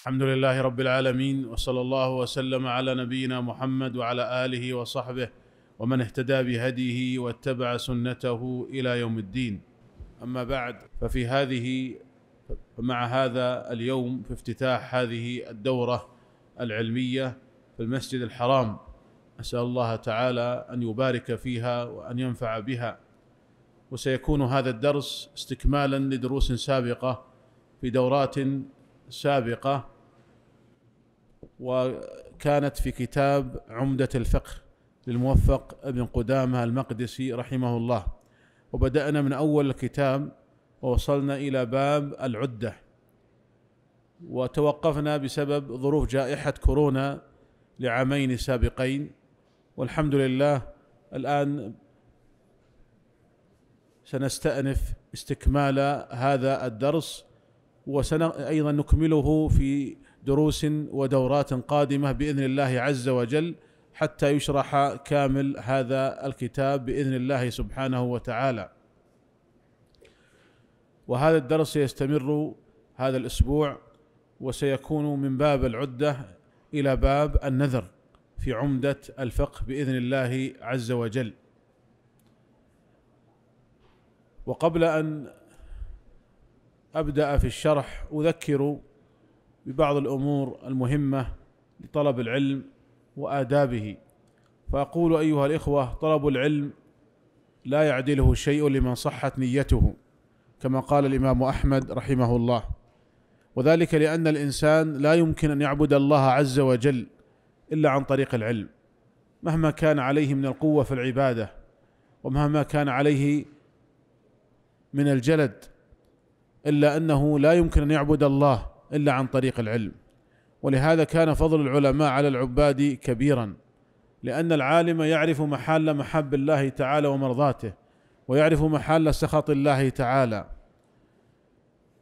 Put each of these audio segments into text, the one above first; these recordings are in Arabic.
الحمد لله رب العالمين وصلى الله وسلم على نبينا محمد وعلى اله وصحبه ومن اهتدى بهديه واتبع سنته الى يوم الدين اما بعد ففي هذه مع هذا اليوم في افتتاح هذه الدوره العلميه في المسجد الحرام اسال الله تعالى ان يبارك فيها وان ينفع بها وسيكون هذا الدرس استكمالا لدروس سابقه في دورات سابقة وكانت في كتاب عمدة الفقه للموفق ابن قدامة المقدسي رحمه الله وبدأنا من أول الكتاب ووصلنا إلى باب العدة وتوقفنا بسبب ظروف جائحة كورونا لعامين سابقين والحمد لله الآن سنستأنف استكمال هذا الدرس وسن ايضا نكمله في دروس ودورات قادمة بإذن الله عز وجل حتى يشرح كامل هذا الكتاب بإذن الله سبحانه وتعالى وهذا الدرس يستمر هذا الأسبوع وسيكون من باب العدة إلى باب النذر في عمدة الفقه بإذن الله عز وجل وقبل أن ابدا في الشرح اذكر ببعض الامور المهمه لطلب العلم وادابه فاقول ايها الاخوه طلب العلم لا يعدله شيء لمن صحت نيته كما قال الامام احمد رحمه الله وذلك لان الانسان لا يمكن ان يعبد الله عز وجل الا عن طريق العلم مهما كان عليه من القوه في العباده ومهما كان عليه من الجلد إلا أنه لا يمكن أن يعبد الله إلا عن طريق العلم ولهذا كان فضل العلماء على العباد كبيرا لأن العالم يعرف محال محب الله تعالى ومرضاته ويعرف محال سخط الله تعالى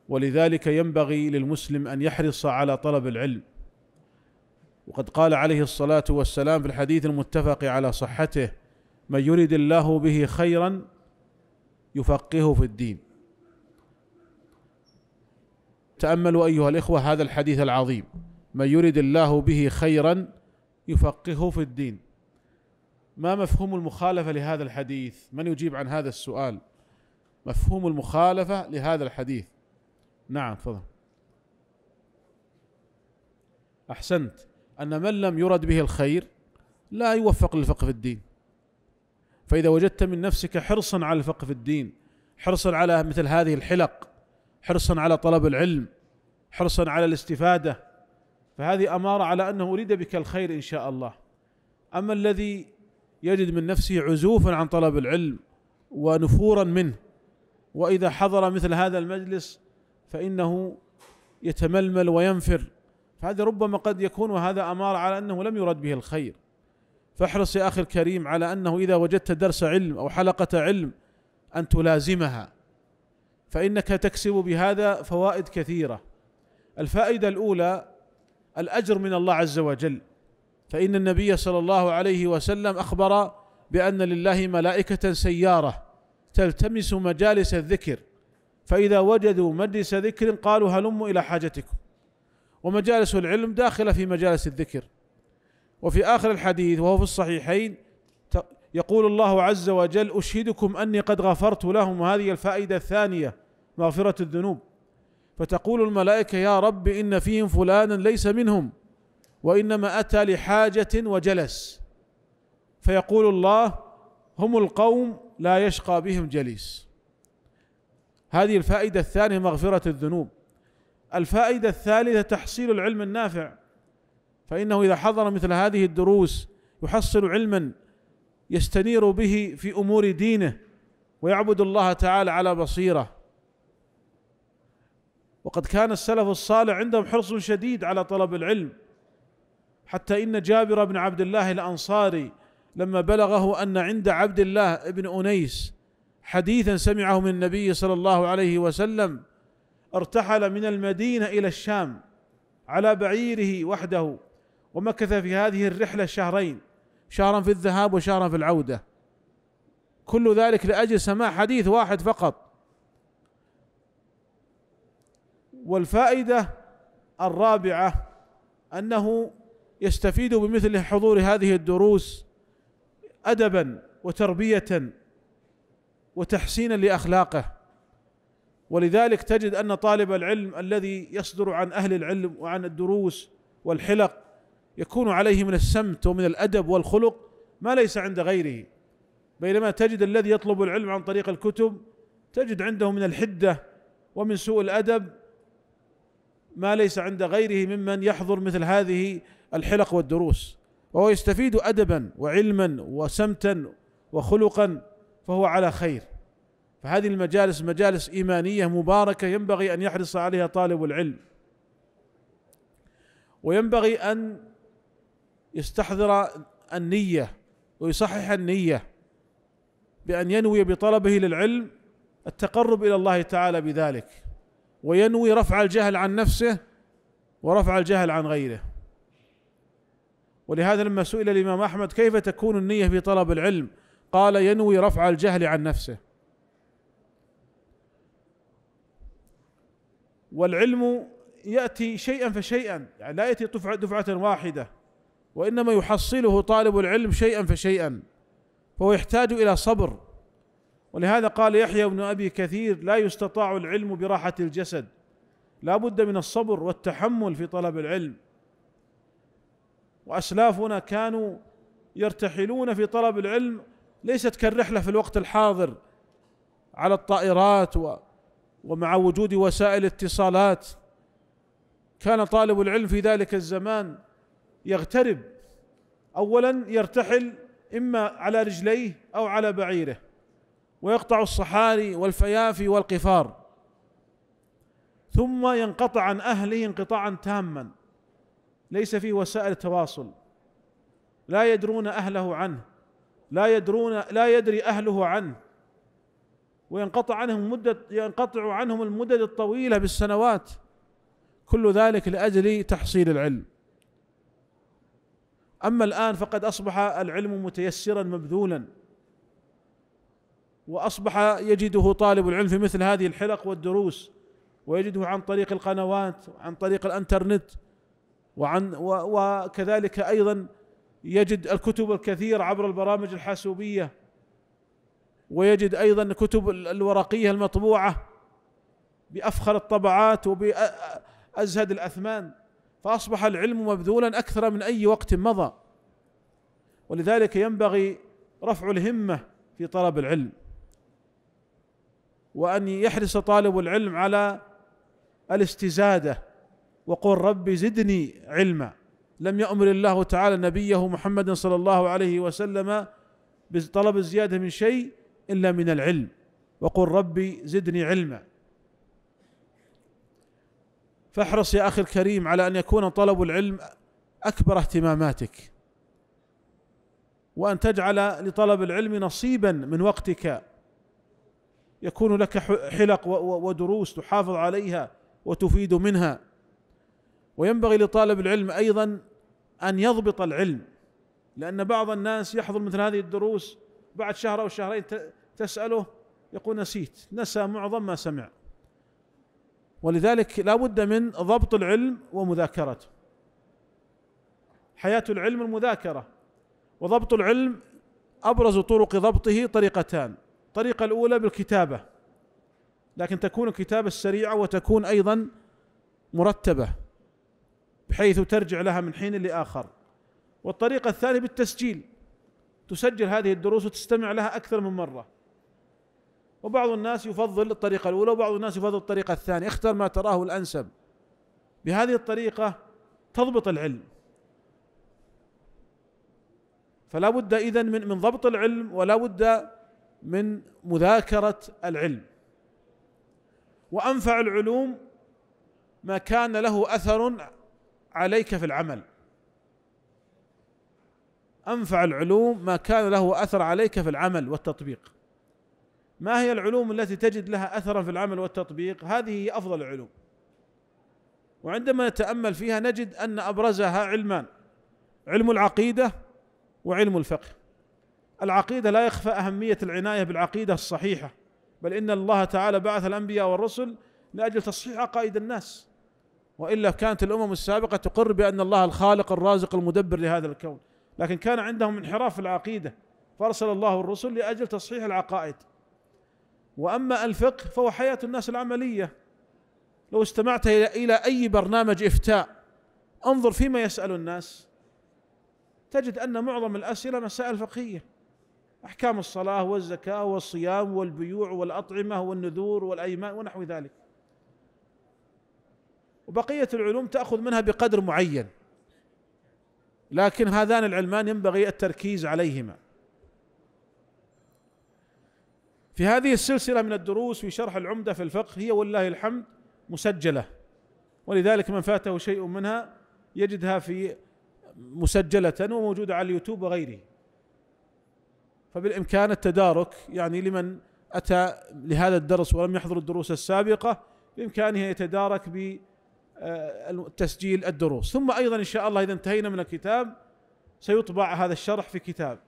ولذلك ينبغي للمسلم أن يحرص على طلب العلم وقد قال عليه الصلاة والسلام في الحديث المتفق على صحته من يرد الله به خيرا يفقهه في الدين تأملوا أيها الإخوة هذا الحديث العظيم من يرد الله به خيرا يفقهه في الدين ما مفهوم المخالفة لهذا الحديث من يجيب عن هذا السؤال مفهوم المخالفة لهذا الحديث نعم تفضل أحسنت أن من لم يرد به الخير لا يوفق للفقه في الدين فإذا وجدت من نفسك حرصا على الفقه في الدين حرصا على مثل هذه الحلق حرصا على طلب العلم حرصا على الاستفاده فهذه اماره على انه اريد بك الخير ان شاء الله اما الذي يجد من نفسه عزوفا عن طلب العلم ونفورا منه واذا حضر مثل هذا المجلس فانه يتململ وينفر فهذا ربما قد يكون وهذا امار على انه لم يرد به الخير فاحرص يا اخي الكريم على انه اذا وجدت درس علم او حلقه علم ان تلازمها فانك تكسب بهذا فوائد كثيره الفائده الاولى الاجر من الله عز وجل فان النبي صلى الله عليه وسلم اخبر بان لله ملائكه سياره تلتمس مجالس الذكر فاذا وجدوا مجلس ذكر قالوا هلموا الى حاجتكم ومجالس العلم داخله في مجالس الذكر وفي اخر الحديث وهو في الصحيحين يقول الله عز وجل اشهدكم اني قد غفرت لهم وهذه الفائده الثانيه مغفره الذنوب فتقول الملائكه يا رب ان فيهم فلانا ليس منهم وانما اتى لحاجه وجلس فيقول الله هم القوم لا يشقى بهم جليس هذه الفائده الثانيه مغفره الذنوب الفائده الثالثه تحصيل العلم النافع فانه اذا حضر مثل هذه الدروس يحصل علما يستنير به في امور دينه ويعبد الله تعالى على بصيره وقد كان السلف الصالح عندهم حرص شديد على طلب العلم حتى ان جابر بن عبد الله الانصاري لما بلغه ان عند عبد الله بن انيس حديثا سمعه من النبي صلى الله عليه وسلم ارتحل من المدينه الى الشام على بعيره وحده ومكث في هذه الرحله شهرين شهرا في الذهاب وشهرا في العوده كل ذلك لاجل سماع حديث واحد فقط والفائده الرابعه انه يستفيد بمثل حضور هذه الدروس ادبا وتربيه وتحسينا لاخلاقه ولذلك تجد ان طالب العلم الذي يصدر عن اهل العلم وعن الدروس والحلق يكون عليه من السمت ومن الادب والخلق ما ليس عند غيره بينما تجد الذي يطلب العلم عن طريق الكتب تجد عنده من الحده ومن سوء الادب ما ليس عند غيره ممن يحضر مثل هذه الحلق والدروس وهو يستفيد ادبا وعلما وسمتا وخلقا فهو على خير فهذه المجالس مجالس ايمانيه مباركه ينبغي ان يحرص عليها طالب العلم وينبغي ان يستحضر النية ويصحح النية بأن ينوي بطلبه للعلم التقرب إلى الله تعالى بذلك وينوي رفع الجهل عن نفسه ورفع الجهل عن غيره ولهذا لما سئل الإمام أحمد كيف تكون النية في طلب العلم قال ينوي رفع الجهل عن نفسه والعلم يأتي شيئا فشيئا يعني لا يأتي دفعة واحدة وانما يحصله طالب العلم شيئا فشيئا فهو يحتاج الى صبر ولهذا قال يحيى بن ابي كثير لا يستطاع العلم براحه الجسد لا بد من الصبر والتحمل في طلب العلم واسلافنا كانوا يرتحلون في طلب العلم ليست كالرحله في الوقت الحاضر على الطائرات و ومع وجود وسائل اتصالات كان طالب العلم في ذلك الزمان يغترب اولا يرتحل اما على رجليه او على بعيره ويقطع الصحاري والفيافي والقفار ثم ينقطع عن اهله انقطاعا تاما ليس فيه وسائل تواصل لا يدرون اهله عنه لا يدرون لا يدري اهله عنه وينقطع عنهم مدة ينقطع عنهم المدد الطويلة بالسنوات كل ذلك لأجل تحصيل العلم اما الان فقد اصبح العلم متيسرا مبذولا واصبح يجده طالب العلم في مثل هذه الحلق والدروس ويجده عن طريق القنوات عن طريق الانترنت وعن وكذلك ايضا يجد الكتب الكثير عبر البرامج الحاسوبيه ويجد ايضا الكتب الورقيه المطبوعه بافخر الطبعات وبازهد الاثمان فأصبح العلم مبذولا أكثر من أي وقت مضى ولذلك ينبغي رفع الهمة في طلب العلم وأن يحرص طالب العلم على الاستزادة وقل ربي زدني علما لم يأمر الله تعالى نبيه محمد صلى الله عليه وسلم بطلب الزيادة من شيء إلا من العلم وقل ربي زدني علما فاحرص يا اخي الكريم على ان يكون طلب العلم اكبر اهتماماتك وان تجعل لطلب العلم نصيبا من وقتك يكون لك حلق ودروس تحافظ عليها وتفيد منها وينبغي لطالب العلم ايضا ان يضبط العلم لان بعض الناس يحضر مثل هذه الدروس بعد شهر او شهرين تساله يقول نسيت نسى معظم ما سمع ولذلك لا بد من ضبط العلم ومذاكرته حياة العلم المذاكرة وضبط العلم أبرز طرق ضبطه طريقتان الطريقة الأولى بالكتابة لكن تكون الكتابة السريعة وتكون أيضا مرتبة بحيث ترجع لها من حين لآخر والطريقة الثانية بالتسجيل تسجل هذه الدروس وتستمع لها أكثر من مرة وبعض الناس يفضل الطريقة الأولى وبعض الناس يفضل الطريقة الثانية اختر ما تراه الأنسب بهذه الطريقة تضبط العلم فلا بد إذن من من ضبط العلم ولا بد من مذاكرة العلم وأنفع العلوم ما كان له أثر عليك في العمل أنفع العلوم ما كان له أثر عليك في العمل والتطبيق ما هي العلوم التي تجد لها اثرا في العمل والتطبيق هذه هي افضل العلوم وعندما نتامل فيها نجد ان ابرزها علمان علم العقيده وعلم الفقه العقيده لا يخفى اهميه العنايه بالعقيده الصحيحه بل ان الله تعالى بعث الانبياء والرسل لاجل تصحيح عقائد الناس والا كانت الامم السابقه تقر بان الله الخالق الرازق المدبر لهذا الكون لكن كان عندهم انحراف في العقيده فارسل الله الرسل لاجل تصحيح العقائد واما الفقه فهو حياه الناس العمليه لو استمعت الى اي برنامج افتاء انظر فيما يسال الناس تجد ان معظم الاسئله مسائل فقهيه احكام الصلاه والزكاه والصيام والبيوع والاطعمه والنذور والايمان ونحو ذلك وبقيه العلوم تاخذ منها بقدر معين لكن هذان العلمان ينبغي التركيز عليهما في هذه السلسله من الدروس في شرح العمده في الفقه هي والله الحمد مسجله ولذلك من فاته شيء منها يجدها في مسجله وموجوده على اليوتيوب وغيره فبالامكان التدارك يعني لمن اتى لهذا الدرس ولم يحضر الدروس السابقه بامكانه يتدارك بتسجيل آه، الدروس ثم ايضا ان شاء الله اذا انتهينا من الكتاب سيطبع هذا الشرح في كتاب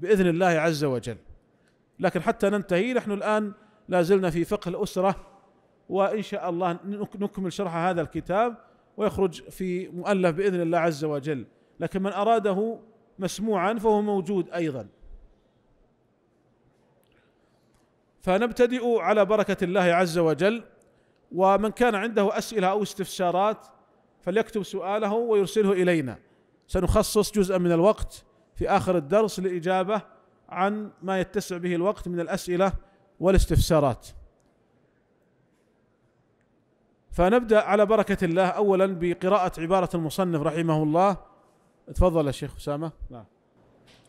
باذن الله عز وجل لكن حتى ننتهي نحن الآن لا زلنا في فقه الأسرة وإن شاء الله نكمل شرح هذا الكتاب ويخرج في مؤلف بإذن الله عز وجل لكن من أراده مسموعا فهو موجود أيضا فنبتدئ على بركة الله عز وجل ومن كان عنده أسئلة أو استفسارات فليكتب سؤاله ويرسله إلينا سنخصص جزءا من الوقت في آخر الدرس لإجابة عن ما يتسع به الوقت من الأسئلة والاستفسارات فنبدأ على بركة الله أولا بقراءة عبارة المصنف رحمه الله تفضل يا شيخ أسامة نعم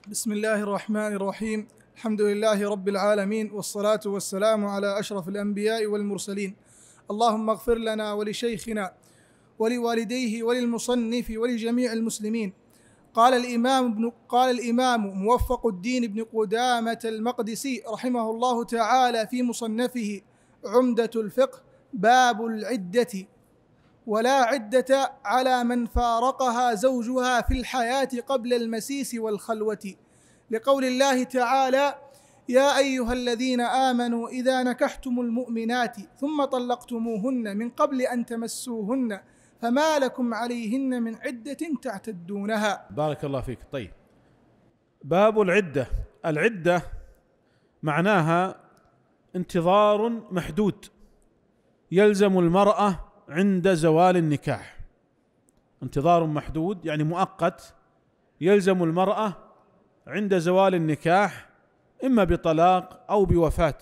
بسم الله الرحمن الرحيم الحمد لله رب العالمين والصلاة والسلام على أشرف الأنبياء والمرسلين اللهم اغفر لنا ولشيخنا ولوالديه وللمصنف ولجميع المسلمين قال الإمام ابن قال الإمام موفق الدين بن قدامة المقدسي رحمه الله تعالى في مصنفه عمدة الفقه باب العدة ولا عدة على من فارقها زوجها في الحياة قبل المسيس والخلوة لقول الله تعالى يا أيها الذين آمنوا إذا نكحتم المؤمنات ثم طلقتموهن من قبل أن تمسوهن فما لكم عليهن من عدة تعتدونها بارك الله فيك طيب باب العدة العدة معناها انتظار محدود يلزم المرأة عند زوال النكاح انتظار محدود يعني مؤقت يلزم المرأة عند زوال النكاح إما بطلاق أو بوفاة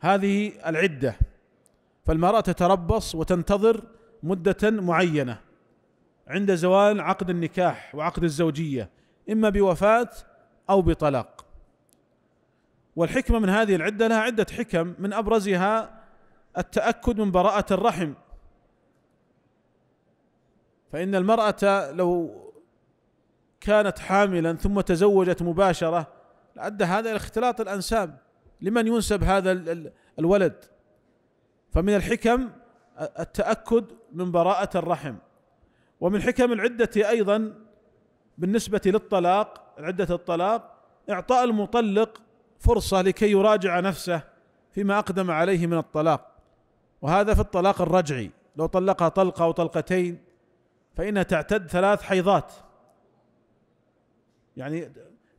هذه العدة فالمرأة تتربص وتنتظر مدة معينة عند زوال عقد النكاح وعقد الزوجية إما بوفاة أو بطلاق والحكمة من هذه العدة لها عدة حكم من أبرزها التأكد من براءة الرحم فإن المرأة لو كانت حاملا ثم تزوجت مباشرة لأدى هذا إلى اختلاط الأنساب لمن ينسب هذا الولد فمن الحكم التاكد من براءه الرحم ومن حكم العده ايضا بالنسبه للطلاق عده الطلاق اعطاء المطلق فرصه لكي يراجع نفسه فيما اقدم عليه من الطلاق وهذا في الطلاق الرجعي لو طلقها طلقه او طلقتين فانها تعتد ثلاث حيضات يعني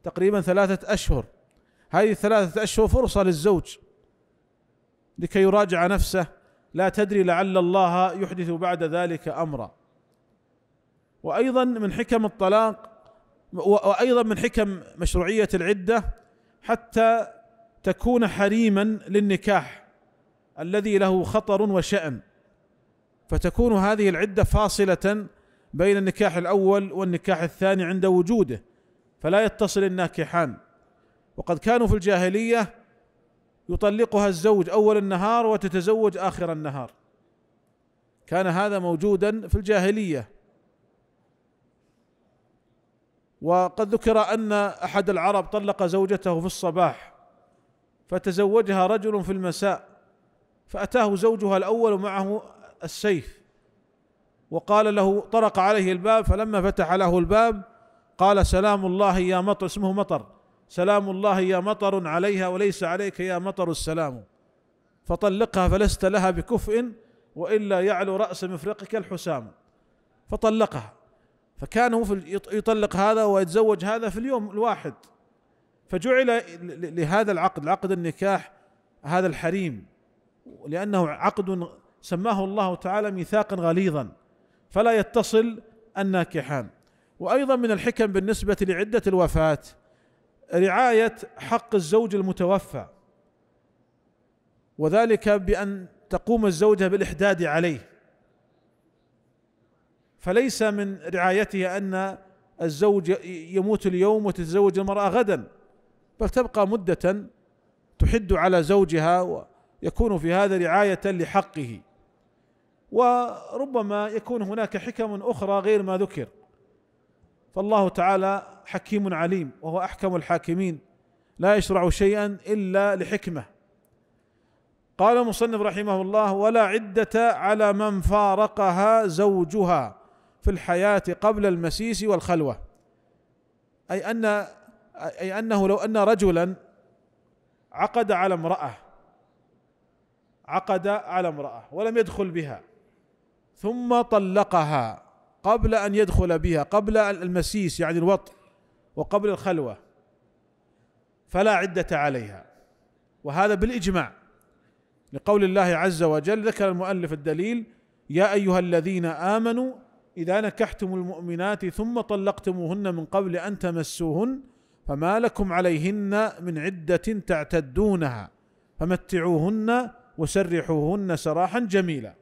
تقريبا ثلاثه اشهر هذه الثلاثه اشهر فرصه للزوج لكي يراجع نفسه لا تدري لعل الله يحدث بعد ذلك امرا وايضا من حكم الطلاق وايضا من حكم مشروعيه العده حتى تكون حريما للنكاح الذي له خطر وشأن فتكون هذه العده فاصله بين النكاح الاول والنكاح الثاني عند وجوده فلا يتصل الناكحان وقد كانوا في الجاهليه يطلقها الزوج اول النهار وتتزوج اخر النهار كان هذا موجودا في الجاهليه وقد ذكر ان احد العرب طلق زوجته في الصباح فتزوجها رجل في المساء فاتاه زوجها الاول معه السيف وقال له طرق عليه الباب فلما فتح له الباب قال سلام الله يا مطر اسمه مطر سلام الله يا مطر عليها وليس عليك يا مطر السلام فطلقها فلست لها بكفء والا يعلو راس مفرقك الحسام فطلقها فكان هو يطلق هذا ويتزوج هذا في اليوم الواحد فجعل لهذا العقد عقد النكاح هذا الحريم لانه عقد سماه الله تعالى ميثاقا غليظا فلا يتصل الناكحان وايضا من الحكم بالنسبه لعده الوفاه رعايه حق الزوج المتوفى وذلك بان تقوم الزوجه بالاحداد عليه فليس من رعايته ان الزوج يموت اليوم وتتزوج المراه غدا بل تبقى مده تحد على زوجها ويكون في هذا رعايه لحقه وربما يكون هناك حكم اخرى غير ما ذكر فالله تعالى حكيم عليم وهو احكم الحاكمين لا يشرع شيئا الا لحكمه قال المصنف رحمه الله ولا عده على من فارقها زوجها في الحياه قبل المسيس والخلوه اي ان اي انه لو ان رجلا عقد على امراه عقد على امراه ولم يدخل بها ثم طلقها قبل ان يدخل بها قبل المسيس يعني الوطء وقبل الخلوه فلا عده عليها وهذا بالاجماع لقول الله عز وجل ذكر المؤلف الدليل يا ايها الذين امنوا اذا نكحتم المؤمنات ثم طلقتموهن من قبل ان تمسوهن فما لكم عليهن من عده تعتدونها فمتعوهن وسرحوهن سراحا جميلا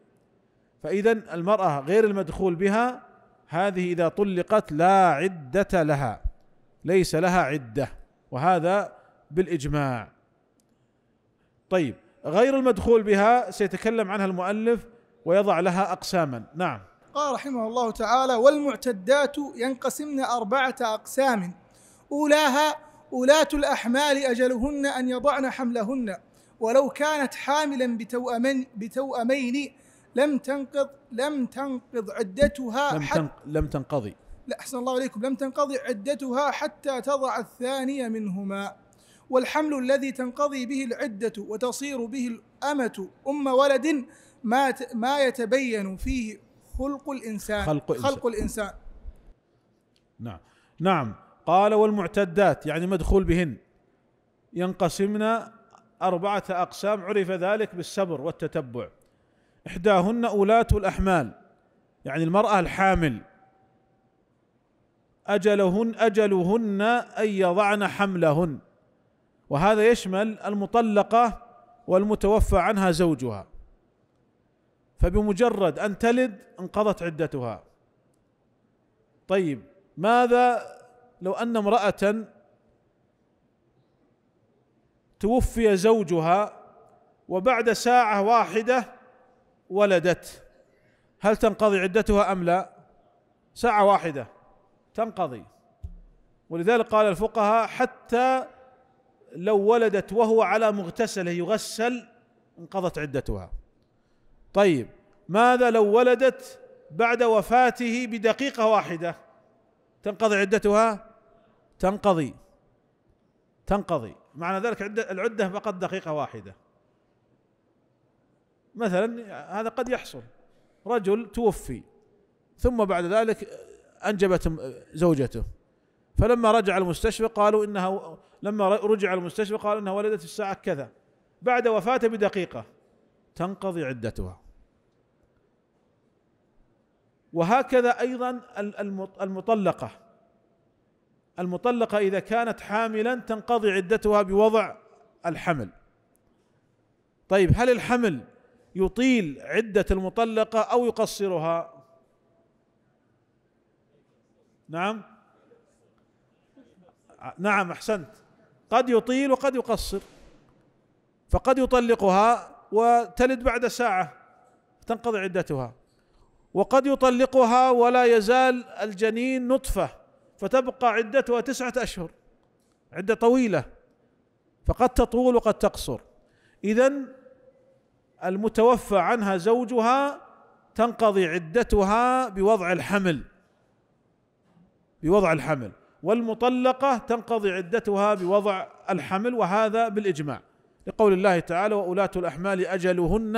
فاذا المراه غير المدخول بها هذه اذا طلقت لا عده لها ليس لها عده وهذا بالاجماع طيب غير المدخول بها سيتكلم عنها المؤلف ويضع لها اقساما نعم قال رحمه الله تعالى والمعتدات ينقسمن اربعه اقسام اولاها اولات الاحمال اجلهن ان يضعن حملهن ولو كانت حاملا بتوأمين, بتوأمين لم تنقض لم تنقض عدتها لم, تنق لم تنقضي لا أحسن الله عليكم لم تنقضي عدتها حتى تضع الثانية منهما والحمل الذي تنقضي به العدة وتصير به الأمة أم ولد ما ما يتبين فيه خلق الإنسان خلق, الإنسان خلق الإنسان نعم نعم قال والمعتدات يعني مدخول بهن ينقسمن أربعة أقسام عرف ذلك بالصبر والتتبع إحداهن أولاة الأحمال يعني المرأة الحامل أجلهن أجلهن أن يضعن حملهن وهذا يشمل المطلقة والمتوفى عنها زوجها فبمجرد أن تلد انقضت عدتها طيب ماذا لو أن امرأة توفي زوجها وبعد ساعة واحدة ولدت هل تنقضي عدتها أم لا ساعة واحدة تنقضي ولذلك قال الفقهاء حتى لو ولدت وهو على مغتسله يغسل انقضت عدتها طيب ماذا لو ولدت بعد وفاته بدقيقة واحدة تنقضي عدتها تنقضي تنقضي معنى ذلك العدة فقط دقيقة واحدة مثلا هذا قد يحصل رجل توفي ثم بعد ذلك انجبت زوجته فلما رجع المستشفى قالوا انها لما رجع المستشفى قالوا انها ولدت في الساعه كذا بعد وفاته بدقيقه تنقضي عدتها وهكذا ايضا المطلقه المطلقه اذا كانت حاملا تنقضي عدتها بوضع الحمل طيب هل الحمل يطيل عدة المطلقة أو يقصرها نعم نعم أحسنت قد يطيل وقد يقصر فقد يطلقها وتلد بعد ساعة تنقضي عدتها وقد يطلقها ولا يزال الجنين نطفة فتبقى عدتها تسعة أشهر عدة طويلة فقد تطول وقد تقصر إذا المتوفى عنها زوجها تنقضي عدتها بوضع الحمل بوضع الحمل والمطلقة تنقضي عدتها بوضع الحمل وهذا بالإجماع لقول الله تعالى وأولاة الأحمال أجلهن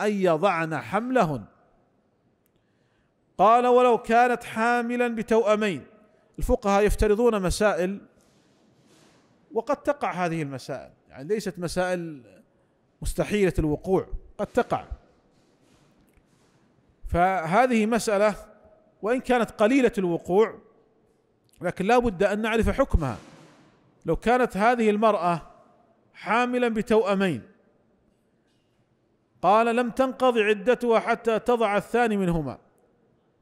أن يضعن حملهن قال ولو كانت حاملا بتوأمين الفقهاء يفترضون مسائل وقد تقع هذه المسائل يعني ليست مسائل مستحيلة الوقوع قد تقع فهذه مسألة وإن كانت قليلة الوقوع لكن لا بد أن نعرف حكمها لو كانت هذه المرأة حاملا بتوأمين قال لم تنقض عدتها حتى تضع الثاني منهما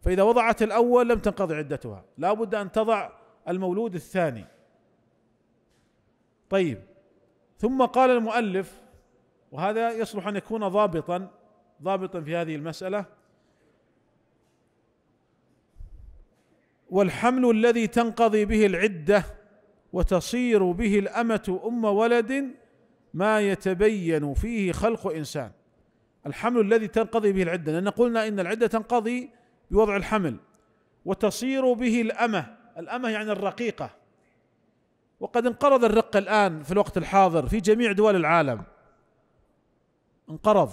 فإذا وضعت الأول لم تنقض عدتها لا بد أن تضع المولود الثاني طيب ثم قال المؤلف وهذا يصلح ان يكون ضابطا ضابطا في هذه المساله والحمل الذي تنقضي به العده وتصير به الامه ام ولد ما يتبين فيه خلق انسان الحمل الذي تنقضي به العده لان قلنا ان العده تنقضي بوضع الحمل وتصير به الامه الامه يعني الرقيقه وقد انقرض الرق الان في الوقت الحاضر في جميع دول العالم انقرض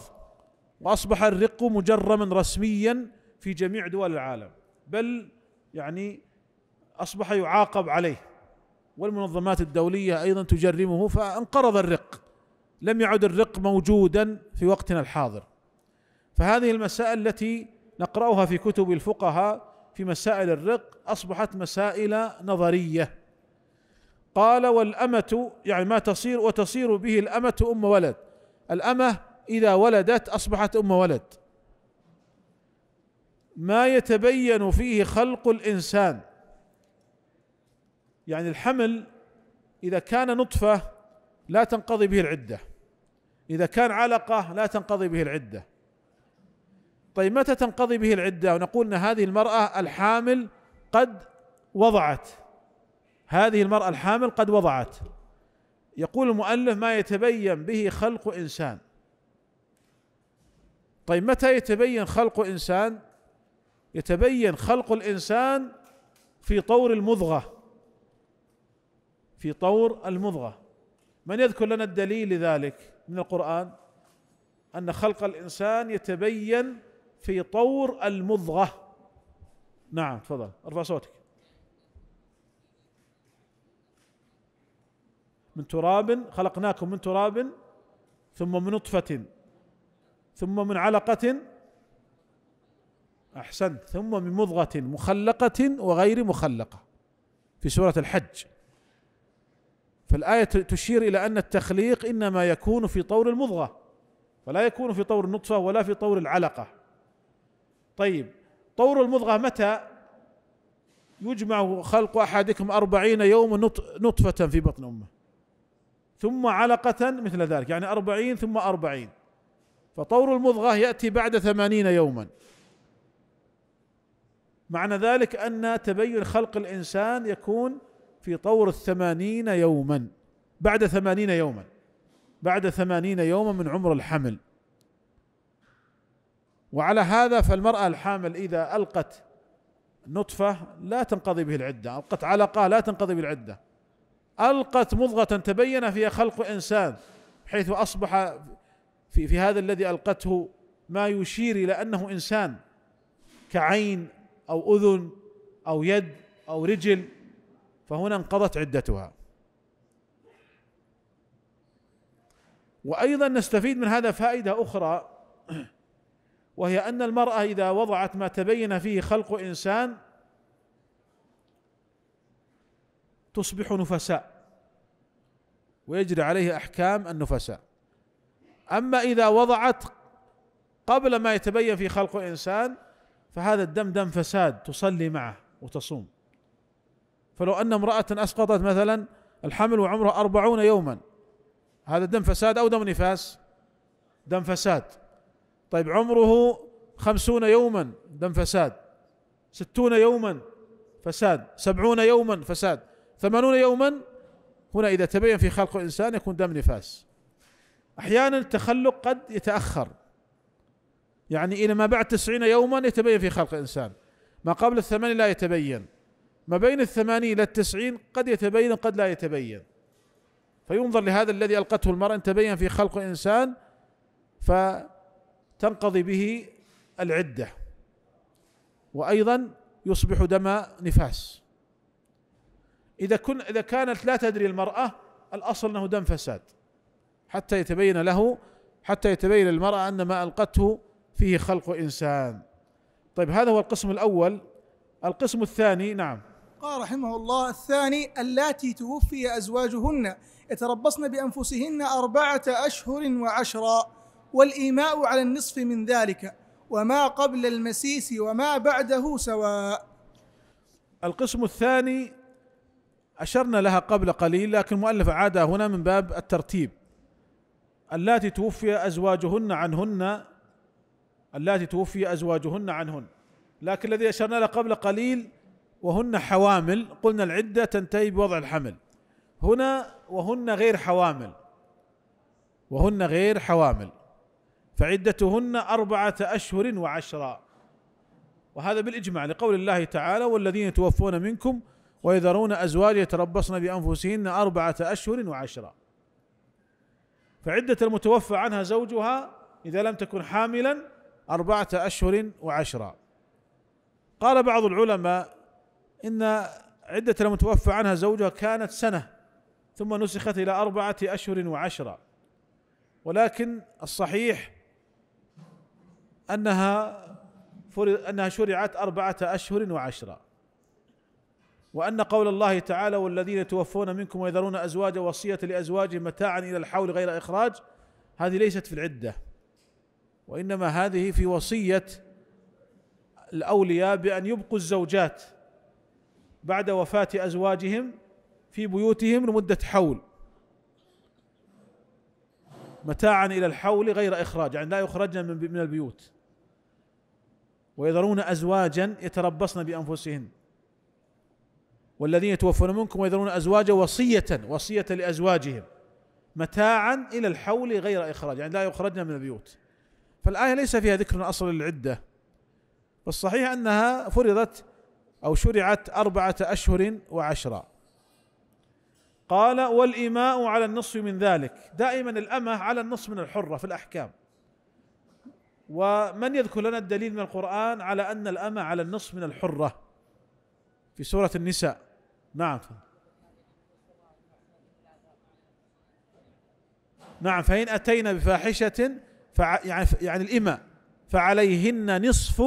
واصبح الرق مجرما رسميا في جميع دول العالم بل يعني اصبح يعاقب عليه والمنظمات الدوليه ايضا تجرمه فانقرض الرق لم يعد الرق موجودا في وقتنا الحاضر فهذه المسائل التي نقراها في كتب الفقهاء في مسائل الرق اصبحت مسائل نظريه قال والامه يعني ما تصير وتصير به الامه ام ولد الامه اذا ولدت اصبحت ام ولد ما يتبين فيه خلق الانسان يعني الحمل اذا كان نطفه لا تنقضي به العده اذا كان علقه لا تنقضي به العده طيب متى تنقضي به العده ونقول ان هذه المراه الحامل قد وضعت هذه المراه الحامل قد وضعت يقول المؤلف ما يتبين به خلق انسان طيب متى يتبين خلق انسان يتبين خلق الانسان في طور المضغه في طور المضغه من يذكر لنا الدليل لذلك من القران ان خلق الانسان يتبين في طور المضغه نعم تفضل ارفع صوتك من تراب خلقناكم من تراب ثم من نطفه ثم من علقة أحسنت ثم من مضغة مخلقة وغير مخلقة في سورة الحج فالآية تشير إلى أن التخليق إنما يكون في طور المضغة ولا يكون في طور النطفة ولا في طور العلقة طيب طور المضغة متى يجمع خلق أحدكم أربعين يوم نطفة في بطن أمه ثم علقة مثل ذلك يعني أربعين ثم أربعين فطور المضغة يأتي بعد ثمانين يوما معنى ذلك أن تبين خلق الإنسان يكون في طور الثمانين يوما بعد ثمانين يوما بعد ثمانين يوما من عمر الحمل وعلى هذا فالمرأة الحامل إذا ألقت نطفة لا تنقضي به العدة ألقت علقة لا تنقضي به العدة ألقت مضغة تبين فيها خلق إنسان حيث أصبح في في هذا الذي القته ما يشير الى انه انسان كعين او اذن او يد او رجل فهنا انقضت عدتها وايضا نستفيد من هذا فائده اخرى وهي ان المراه اذا وضعت ما تبين فيه خلق انسان تصبح نفساء ويجري عليه احكام النفساء اما اذا وضعت قبل ما يتبين في خلق انسان فهذا الدم دم فساد تصلي معه وتصوم فلو ان امراه اسقطت مثلا الحمل وعمره أربعون يوما هذا دم فساد أو دم نفاس دم فساد طيب عمره خمسون يوما دم فساد ستون يوما فساد سبعون يوما فساد ثمانون يوما هنا إذا تبين في خلق الإنسان يكون دم نفاس أحيانا التخلق قد يتأخر يعني إلى ما بعد تسعين يوما يتبين في خلق الإنسان ما قبل الثمانين لا يتبين ما بين الثمانين إلى التسعين قد يتبين قد لا يتبين فينظر لهذا الذي ألقته المرأة إن تبين في خلق الإنسان فتنقضي به العدة وأيضا يصبح دم نفاس إذا كن إذا كانت لا تدري المرأة الأصل أنه دم فساد حتى يتبين له حتى يتبين للمرأة أن ما ألقته فيه خلق إنسان طيب هذا هو القسم الأول القسم الثاني نعم قال رحمه الله الثاني اللاتي توفي أزواجهن يتربصن بأنفسهن أربعة أشهر وعشرا والإيماء على النصف من ذلك وما قبل المسيس وما بعده سواء القسم الثاني أشرنا لها قبل قليل لكن المؤلف عاد هنا من باب الترتيب اللاتي توفي ازواجهن عنهن اللاتي توفي ازواجهن عنهن لكن الذي اشرنا له قبل قليل وهن حوامل قلنا العده تنتهي بوضع الحمل هنا وهن غير حوامل وهن غير حوامل فعدتهن أربعة أشهر وعشرا وهذا بالإجماع لقول الله تعالى والذين توفون منكم ويذرون أزواج يتربصن بأنفسهن أربعة أشهر وعشرا فعدة المتوفى عنها زوجها إذا لم تكن حاملا أربعة أشهر وعشرة قال بعض العلماء إن عدة المتوفى عنها زوجها كانت سنة ثم نسخت إلى أربعة أشهر وعشرة ولكن الصحيح أنها أنها شرعت أربعة أشهر وعشرة وأن قول الله تعالى والذين توفون منكم ويذرون أزواجا وصية لأزواجهم متاعا إلى الحول غير إخراج هذه ليست في العدة وإنما هذه في وصية الأولياء بأن يبقوا الزوجات بعد وفاة أزواجهم في بيوتهم لمدة حول متاعا إلى الحول غير إخراج يعني لا يخرجن من البيوت ويذرون أزواجا يتربصن بأنفسهن والذين يتوفون منكم ويذرون أزواجا وصية وصية لأزواجهم متاعا إلى الحول غير إخراج يعني لا يخرجن من البيوت فالآية ليس فيها ذكر أصل العدة والصحيح أنها فرضت أو شرعت أربعة أشهر وعشرة قال والإماء على النصف من ذلك دائما الأمة على النصف من الحرة في الأحكام ومن يذكر لنا الدليل من القرآن على أن الأمة على النصف من الحرة في سورة النساء نعم نعم فإن أتينا بفاحشة فع يعني, يعني الإماء فعليهن نصف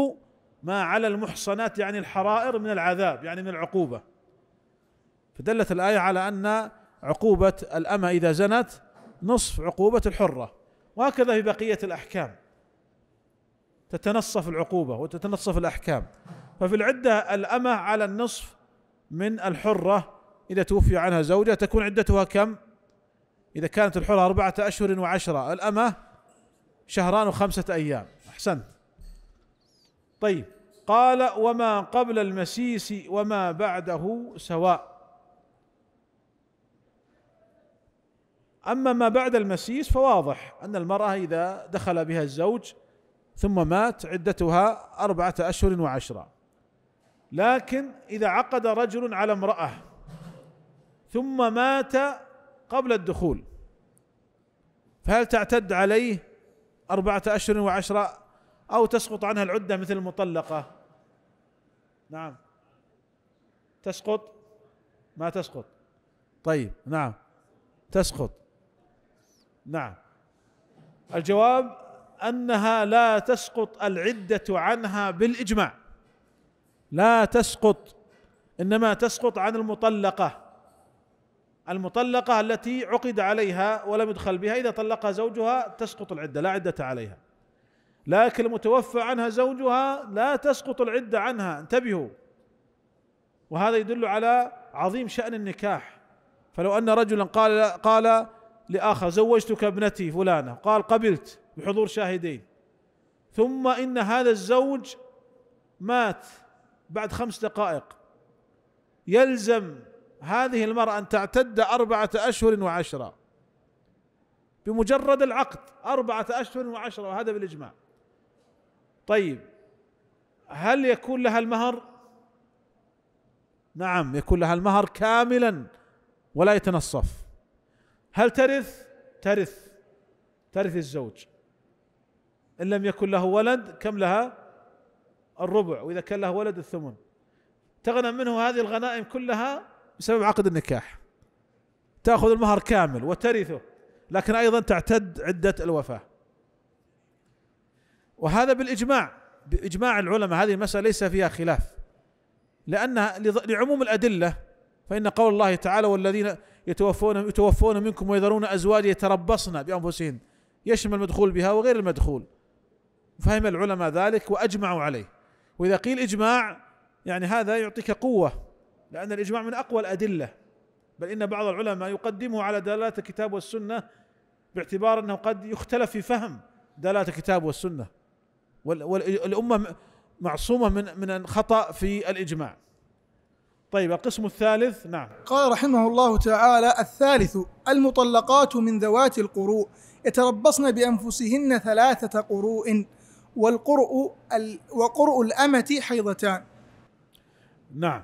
ما على المحصنات يعني الحرائر من العذاب يعني من العقوبة فدلت الآية على أن عقوبة الأمة إذا زنت نصف عقوبة الحرة وهكذا في بقية الأحكام تتنصف العقوبة وتتنصف الأحكام ففي العدة الأمة على النصف من الحرة إذا توفي عنها زوجة تكون عدتها كم إذا كانت الحرة أربعة أشهر وعشرة الأمة شهران وخمسة أيام أحسنت طيب قال وما قبل المسيس وما بعده سواء أما ما بعد المسيس فواضح أن المرأة إذا دخل بها الزوج ثم مات عدتها أربعة أشهر وعشرة لكن اذا عقد رجل على امراه ثم مات قبل الدخول فهل تعتد عليه أربعة أشهر وعشرة أو تسقط عنها العدة مثل المطلقة نعم تسقط ما تسقط طيب نعم تسقط نعم الجواب أنها لا تسقط العدة عنها بالإجماع لا تسقط انما تسقط عن المطلقه المطلقه التي عقد عليها ولم يدخل بها اذا طلقها زوجها تسقط العده لا عده عليها لكن المتوفى عنها زوجها لا تسقط العده عنها انتبهوا وهذا يدل على عظيم شان النكاح فلو ان رجلا قال قال لاخر زوجتك ابنتي فلانه قال قبلت بحضور شاهدين ثم ان هذا الزوج مات بعد خمس دقائق يلزم هذه المرأة أن تعتد أربعة أشهر وعشرة بمجرد العقد أربعة أشهر وعشرة وهذا بالإجماع طيب هل يكون لها المهر؟ نعم يكون لها المهر كاملا ولا يتنصف هل ترث؟ ترث ترث الزوج إن لم يكن له ولد كم لها؟ الربع واذا كان له ولد الثمن تغنم منه هذه الغنائم كلها بسبب عقد النكاح تاخذ المهر كامل وترثه لكن ايضا تعتد عده الوفاه وهذا بالاجماع باجماع العلماء هذه المساله ليس فيها خلاف لانها لعموم الادله فان قول الله تعالى والذين يتوفون يتوفون منكم ويذرون ازواج يتربصن بانفسهن يشمل المدخول بها وغير المدخول فهم العلماء ذلك واجمعوا عليه واذا قيل اجماع يعني هذا يعطيك قوه لان الاجماع من اقوى الادله بل ان بعض العلماء يقدمه على دلالات الكتاب والسنه باعتبار انه قد يختلف في فهم دلالات الكتاب والسنه والامه معصومه من من الخطا في الاجماع. طيب القسم الثالث نعم. قال رحمه الله تعالى: الثالث المطلقات من ذوات القروء يتربصن بانفسهن ثلاثه قروء والقرء وقرء الأمة حيضتان نعم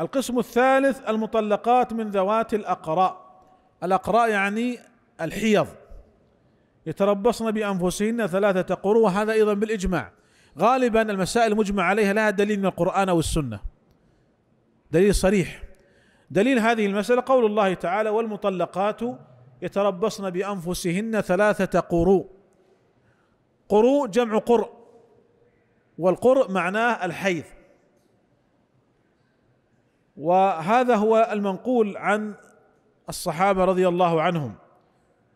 القسم الثالث المطلقات من ذوات الأقراء الأقراء يعني الحيض يتربصن بأنفسهن ثلاثة قروء وهذا أيضا بالإجماع غالبا المسائل المجمع عليها لها دليل من القرآن أو السنة دليل صريح دليل هذه المسألة قول الله تعالى والمطلقات يتربصن بأنفسهن ثلاثة قروء قروء جمع قرء والقرء معناه الحيض وهذا هو المنقول عن الصحابه رضي الله عنهم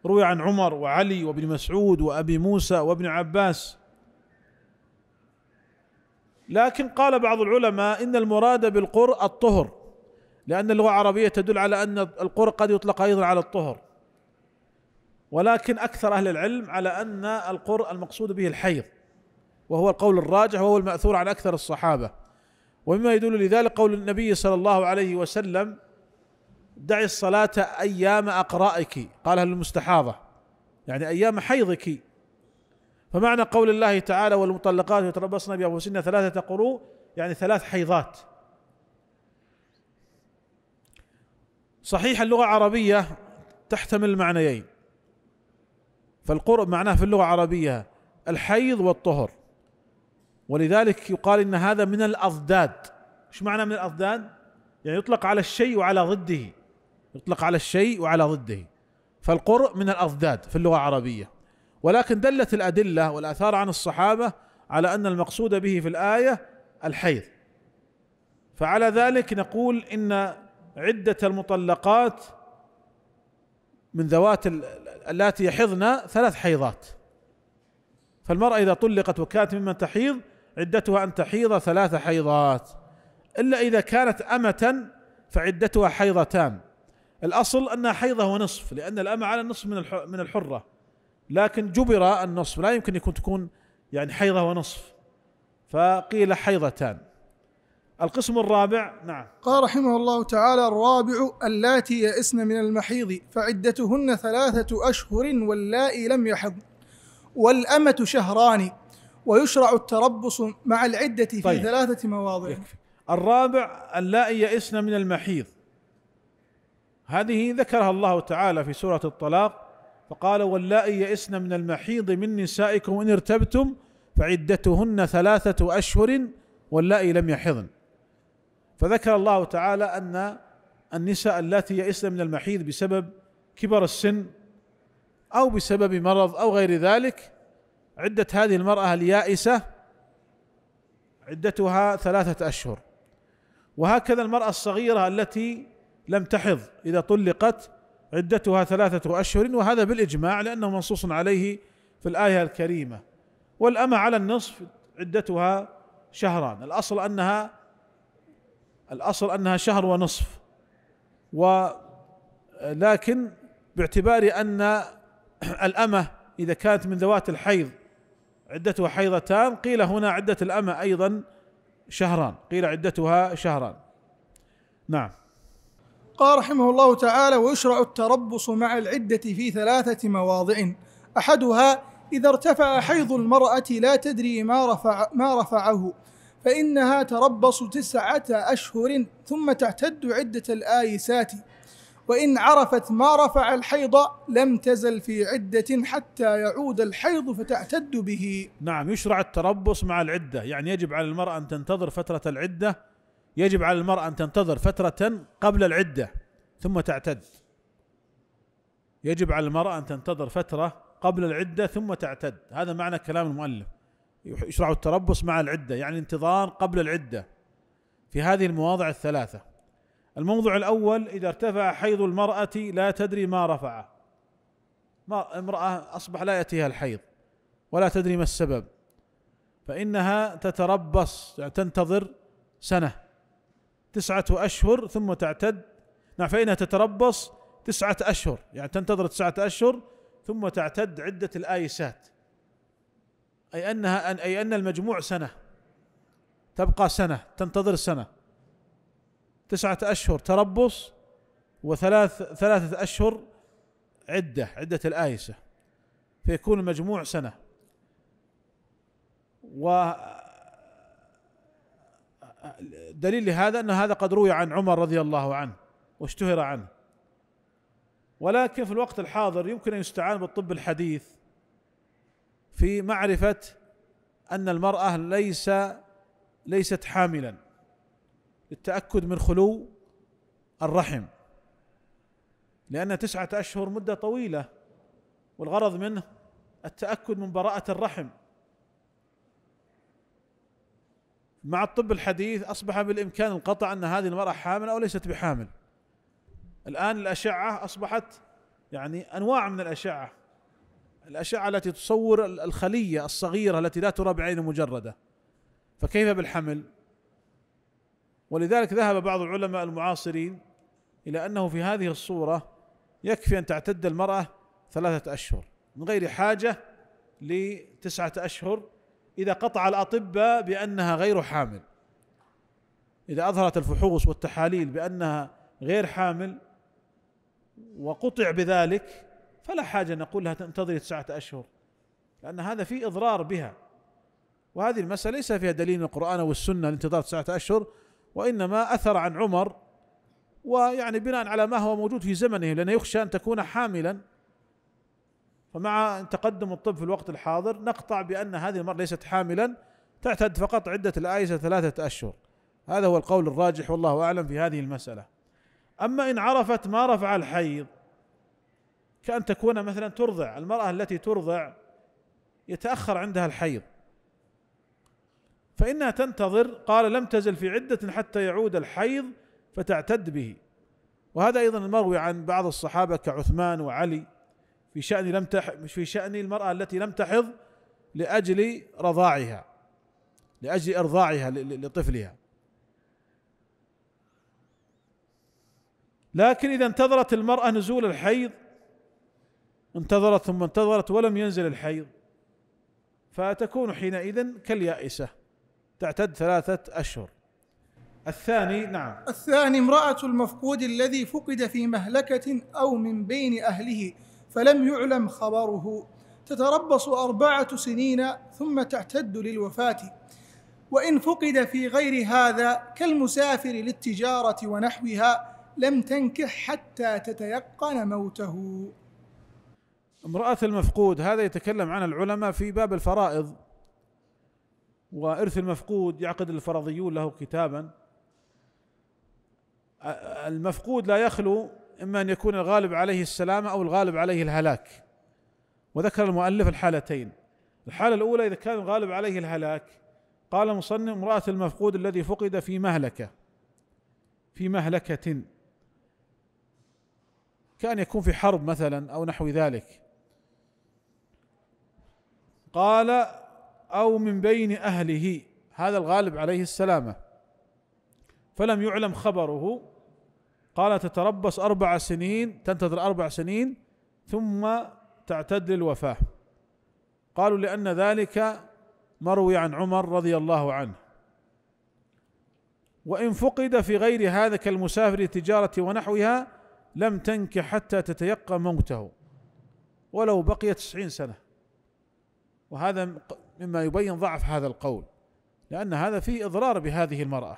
روي عن عمر وعلي وابن مسعود وابي موسى وابن عباس لكن قال بعض العلماء ان المراد بالقرء الطهر لان اللغه العربيه تدل على ان القرء قد يطلق ايضا على الطهر ولكن اكثر اهل العلم على ان القر المقصود به الحيض وهو القول الراجح وهو الماثور عن اكثر الصحابه ومما يدل لذلك قول النبي صلى الله عليه وسلم دعي الصلاه ايام اقرائك قالها للمستحاضه يعني ايام حيضك فمعنى قول الله تعالى والمطلقات يتربصن بانفسهن ثلاثه قروء يعني ثلاث حيضات صحيح اللغه العربيه تحتمل المعنيين فالقرب معناه في اللغة العربية الحيض والطهر ولذلك يقال ان هذا من الاضداد ايش معنى من الاضداد يعني يطلق على الشيء وعلى ضده يطلق على الشيء وعلى ضده فالقرء من الاضداد في اللغه العربيه ولكن دلت الادله والاثار عن الصحابه على ان المقصود به في الايه الحيض فعلى ذلك نقول ان عده المطلقات من ذوات اللاتي يحضن ثلاث حيضات فالمرأة إذا طلقت وكانت ممن تحيض عدتها أن تحيض ثلاث حيضات إلا إذا كانت أمة فعدتها حيضتان الأصل أنها حيضة ونصف لأن الأمة على النصف من من الحرة لكن جبر النصف لا يمكن يكون تكون يعني حيضة ونصف فقيل حيضتان القسم الرابع نعم قال رحمه الله تعالى الرابع اللاتي يئسن من المحيض فعدتهن ثلاثة أشهر واللائي لم يحض والأمة شهران ويشرع التربص مع العدة في طيب. ثلاثة مواضع الرابع اللائي يئسن من المحيض هذه ذكرها الله تعالى في سورة الطلاق فقال واللائي يئسن من المحيض من نسائكم إن ارتبتم فعدتهن ثلاثة أشهر واللائي لم يحضن فذكر الله تعالى ان النساء اللاتي يئسن من المحيض بسبب كبر السن او بسبب مرض او غير ذلك عده هذه المراه اليائسه عدتها ثلاثه اشهر وهكذا المراه الصغيره التي لم تحض اذا طلقت عدتها ثلاثه اشهر وهذا بالاجماع لانه منصوص عليه في الايه الكريمه والامه على النصف عدتها شهران الاصل انها الأصل أنها شهر ونصف ولكن باعتبار أن الأمة إذا كانت من ذوات الحيض عدتها حيضتان قيل هنا عدة الأمة أيضا شهران قيل عدتها شهران نعم قال رحمه الله تعالى ويشرع التربص مع العدة في ثلاثة مواضع أحدها إذا ارتفع حيض المرأة لا تدري ما رفع ما رفعه فإنها تربص تسعة أشهر ثم تعتد عدة الآيسات وإن عرفت ما رفع الحيض لم تزل في عدة حتى يعود الحيض فتعتد به نعم يشرع التربص مع العدة يعني يجب على المرأة أن تنتظر فترة العدة يجب على المرأة أن تنتظر فترة قبل العدة ثم تعتد يجب على المرأة أن تنتظر فترة قبل العدة ثم تعتد هذا معنى كلام المؤلف يشرع التربص مع العدة يعني انتظار قبل العدة في هذه المواضع الثلاثة الموضع الأول إذا ارتفع حيض المرأة لا تدري ما رفعه ما امرأة أصبح لا يأتيها الحيض ولا تدري ما السبب فإنها تتربص يعني تنتظر سنة تسعة أشهر ثم تعتد نعم فإنها تتربص تسعة أشهر يعني تنتظر تسعة أشهر ثم تعتد عدة الآيسات أي أنها أي أن المجموع سنة تبقى سنة تنتظر سنة تسعة أشهر تربص وثلاث ثلاثة أشهر عدة عدة الآيسة فيكون المجموع سنة و دليل لهذا أن هذا قد روي عن عمر رضي الله عنه واشتهر عنه ولكن في الوقت الحاضر يمكن أن يستعان بالطب الحديث في معرفه ان المراه ليس ليست حاملا للتاكد من خلو الرحم لان تسعه اشهر مده طويله والغرض منه التاكد من براءه الرحم مع الطب الحديث اصبح بالامكان القطع ان هذه المراه حامل او ليست بحامل الان الاشعه اصبحت يعني انواع من الاشعه الأشعة التي تصور الخلية الصغيرة التي لا ترى بعين مجردة فكيف بالحمل ولذلك ذهب بعض العلماء المعاصرين إلى أنه في هذه الصورة يكفي أن تعتد المرأة ثلاثة أشهر من غير حاجة لتسعة أشهر إذا قطع الأطباء بأنها غير حامل إذا أظهرت الفحوص والتحاليل بأنها غير حامل وقطع بذلك فلا حاجة نقول لها تنتظري تسعة أشهر لأن هذا فيه إضرار بها وهذه المسألة ليس فيها دليل القرآن والسنة لانتظار تسعة أشهر وإنما أثر عن عمر ويعني بناء على ما هو موجود في زمنه لأنه يخشى أن تكون حاملا فمع تقدم الطب في الوقت الحاضر نقطع بأن هذه المرأة ليست حاملا تعتد فقط عدة الآيسة ثلاثة أشهر هذا هو القول الراجح والله أعلم في هذه المسألة أما إن عرفت ما رفع الحيض كأن تكون مثلا ترضع المرأة التي ترضع يتأخر عندها الحيض فإنها تنتظر قال لم تزل في عدة حتى يعود الحيض فتعتد به وهذا أيضا المروي عن بعض الصحابة كعثمان وعلي في شأن لم تح في شأن المرأة التي لم تحض لأجل رضاعها لأجل إرضاعها لطفلها لكن إذا انتظرت المرأة نزول الحيض انتظرت ثم انتظرت ولم ينزل الحيض فتكون حينئذ كاليائسة تعتد ثلاثة أشهر الثاني نعم الثاني امرأة المفقود الذي فقد في مهلكة أو من بين أهله فلم يعلم خبره تتربص أربعة سنين ثم تعتد للوفاة وإن فقد في غير هذا كالمسافر للتجارة ونحوها لم تنكح حتى تتيقن موته امرأة المفقود هذا يتكلم عن العلماء في باب الفرائض وإرث المفقود يعقد الفرضيون له كتابا المفقود لا يخلو إما أن يكون الغالب عليه السلامة أو الغالب عليه الهلاك وذكر المؤلف الحالتين الحالة الأولى إذا كان الغالب عليه الهلاك قال مصنف امرأة المفقود الذي فقد في مهلكة في مهلكة كأن يكون في حرب مثلا أو نحو ذلك قال او من بين اهله هذا الغالب عليه السلامه فلم يعلم خبره قال تتربص اربع سنين تنتظر اربع سنين ثم تعتد للوفاه قالوا لان ذلك مروي عن عمر رضي الله عنه وان فقد في غير هذا كالمسافر للتجاره ونحوها لم تنكح حتى تتيقن موته ولو بقي تسعين سنه وهذا مما يبين ضعف هذا القول لأن هذا فيه إضرار بهذه المرأة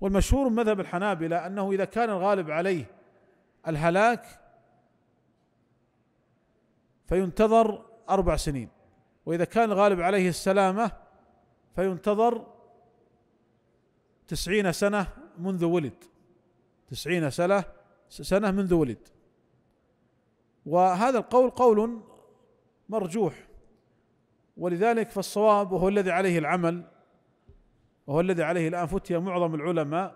والمشهور من مذهب الحنابلة أنه إذا كان الغالب عليه الهلاك فينتظر أربع سنين وإذا كان الغالب عليه السلامة فينتظر تسعين سنة منذ ولد تسعين سنة سنة منذ ولد وهذا القول قول مرجوح ولذلك فالصواب وهو الذي عليه العمل وهو الذي عليه الان فتي معظم العلماء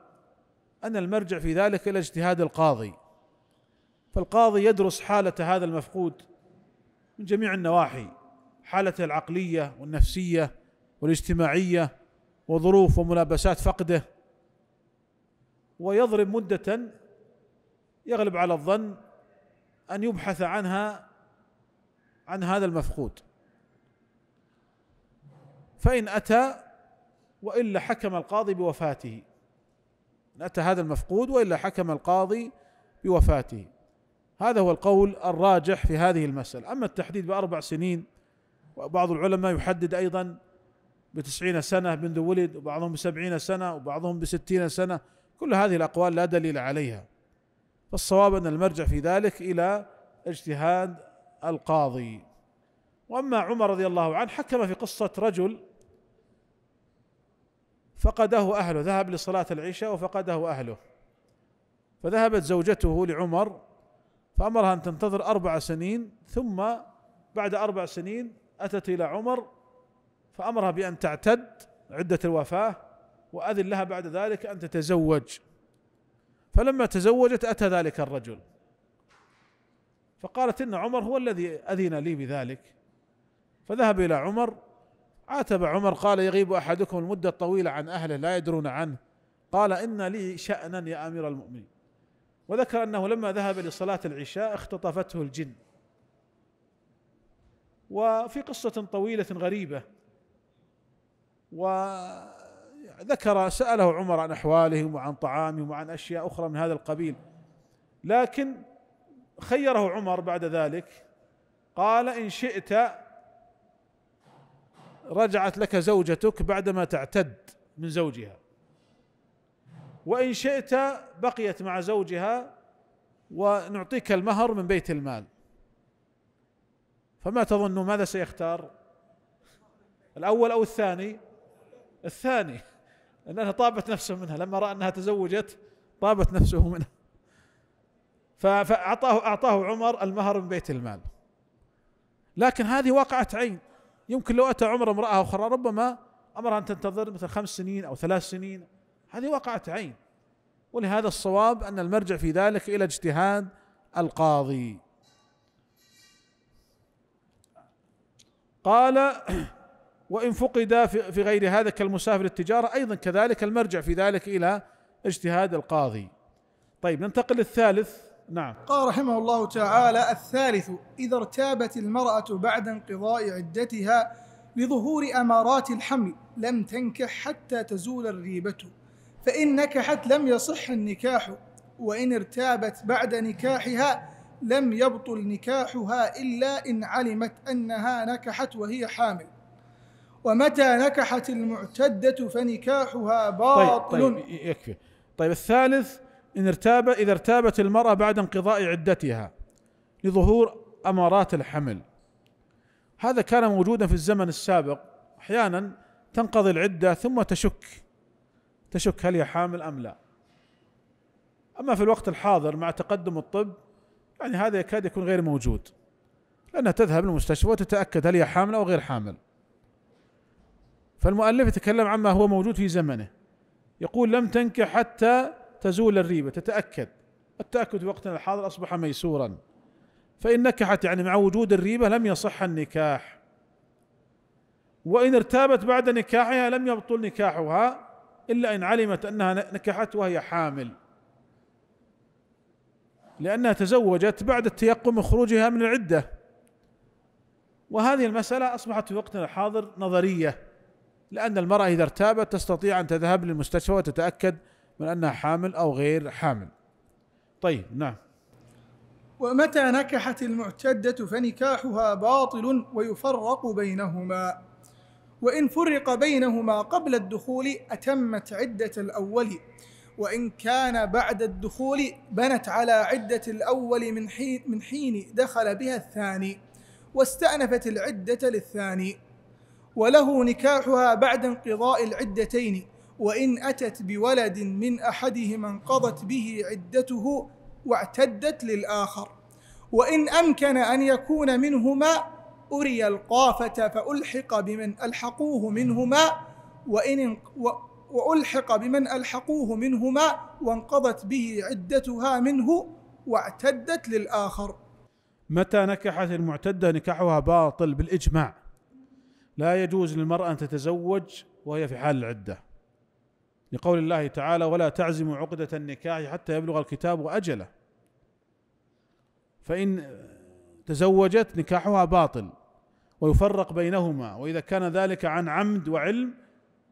ان المرجع في ذلك الى اجتهاد القاضي فالقاضي يدرس حاله هذا المفقود من جميع النواحي حالته العقليه والنفسيه والاجتماعيه وظروف وملابسات فقده ويضرب مده يغلب على الظن ان يبحث عنها عن هذا المفقود فإن أتى وإلا حكم القاضي بوفاته إن أتى هذا المفقود وإلا حكم القاضي بوفاته هذا هو القول الراجح في هذه المسألة أما التحديد بأربع سنين وبعض العلماء يحدد أيضا بتسعين سنة منذ ولد وبعضهم بسبعين سنة وبعضهم بستين سنة كل هذه الأقوال لا دليل عليها فالصواب أن المرجع في ذلك إلى اجتهاد القاضي وأما عمر رضي الله عنه حكم في قصة رجل فقده أهله ذهب لصلاة العشاء وفقده أهله فذهبت زوجته لعمر فأمرها أن تنتظر أربع سنين ثم بعد أربع سنين أتت إلى عمر فأمرها بأن تعتد عدة الوفاة وأذن لها بعد ذلك أن تتزوج فلما تزوجت أتى ذلك الرجل فقالت إن عمر هو الذي أذن لي بذلك فذهب إلى عمر عاتب عمر قال يغيب احدكم المده الطويله عن اهله لا يدرون عنه قال ان لي شانا يا امير المؤمنين وذكر انه لما ذهب لصلاه العشاء اختطفته الجن وفي قصه طويله غريبه وذكر ساله عمر عن احوالهم وعن طعامهم وعن اشياء اخرى من هذا القبيل لكن خيره عمر بعد ذلك قال ان شئت رجعت لك زوجتك بعدما تعتد من زوجها وان شئت بقيت مع زوجها ونعطيك المهر من بيت المال فما تظن ماذا سيختار الاول او الثاني الثاني لانها طابت نفسه منها لما راى انها تزوجت طابت نفسه منها فاعطاه اعطاه عمر المهر من بيت المال لكن هذه واقعة عين يمكن لو أتى عمر امرأة أخرى ربما أمرها أن تنتظر مثل خمس سنين أو ثلاث سنين هذه واقعة عين ولهذا الصواب أن المرجع في ذلك إلى اجتهاد القاضي قال وإن فقد في غير هذا كالمسافر التجارة أيضا كذلك المرجع في ذلك إلى اجتهاد القاضي طيب ننتقل للثالث نعم قال رحمه الله تعالى الثالث إذا ارتابت المرأة بعد انقضاء عدتها لظهور أمارات الحمل لم تنكح حتى تزول الريبة فإن نكحت لم يصح النكاح وإن ارتابت بعد نكاحها لم يبطل نكاحها إلا إن علمت أنها نكحت وهي حامل ومتى نكحت المعتدة فنكاحها باطل طيب, طيب يكفي طيب الثالث إن ارتاب إذا ارتابت المرأة بعد انقضاء عدتها لظهور أمارات الحمل هذا كان موجودا في الزمن السابق أحيانا تنقضي العدة ثم تشك تشك هل هي حامل أم لا أما في الوقت الحاضر مع تقدم الطب يعني هذا يكاد يكون غير موجود لأنها تذهب للمستشفى وتتأكد هل هي حامل أو غير حامل فالمؤلف يتكلم عما هو موجود في زمنه يقول لم تنكح حتى تزول الريبة تتأكد التأكد في وقتنا الحاضر أصبح ميسورا فإن نكحت يعني مع وجود الريبة لم يصح النكاح وإن ارتابت بعد نكاحها لم يبطل نكاحها إلا إن علمت أنها نكحت وهي حامل لأنها تزوجت بعد التيقم خروجها من العدة وهذه المسألة أصبحت في وقتنا الحاضر نظرية لأن المرأة إذا ارتابت تستطيع أن تذهب للمستشفى وتتأكد من أنها حامل أو غير حامل طيب نعم ومتى نكحت المعتدة فنكاحها باطل ويفرق بينهما وإن فرق بينهما قبل الدخول أتمت عدة الأول وإن كان بعد الدخول بنت على عدة الأول من حين, من حين دخل بها الثاني واستأنفت العدة للثاني وله نكاحها بعد انقضاء العدتين وإن أتت بولد من أحدهما انقضت به عدته واعتدت للآخر وإن أمكن أن يكون منهما أري القافة فألحق بمن ألحقوه منهما وإن وألحق بمن ألحقوه منهما وانقضت به عدتها منه واعتدت للآخر متى نكحت المعتدة نكاحها باطل بالإجماع لا يجوز للمرأة أن تتزوج وهي في حال العدة لقول الله تعالى ولا تعزم عقدة النكاح حتى يبلغ الكتاب أجله فإن تزوجت نكاحها باطل ويفرق بينهما وإذا كان ذلك عن عمد وعلم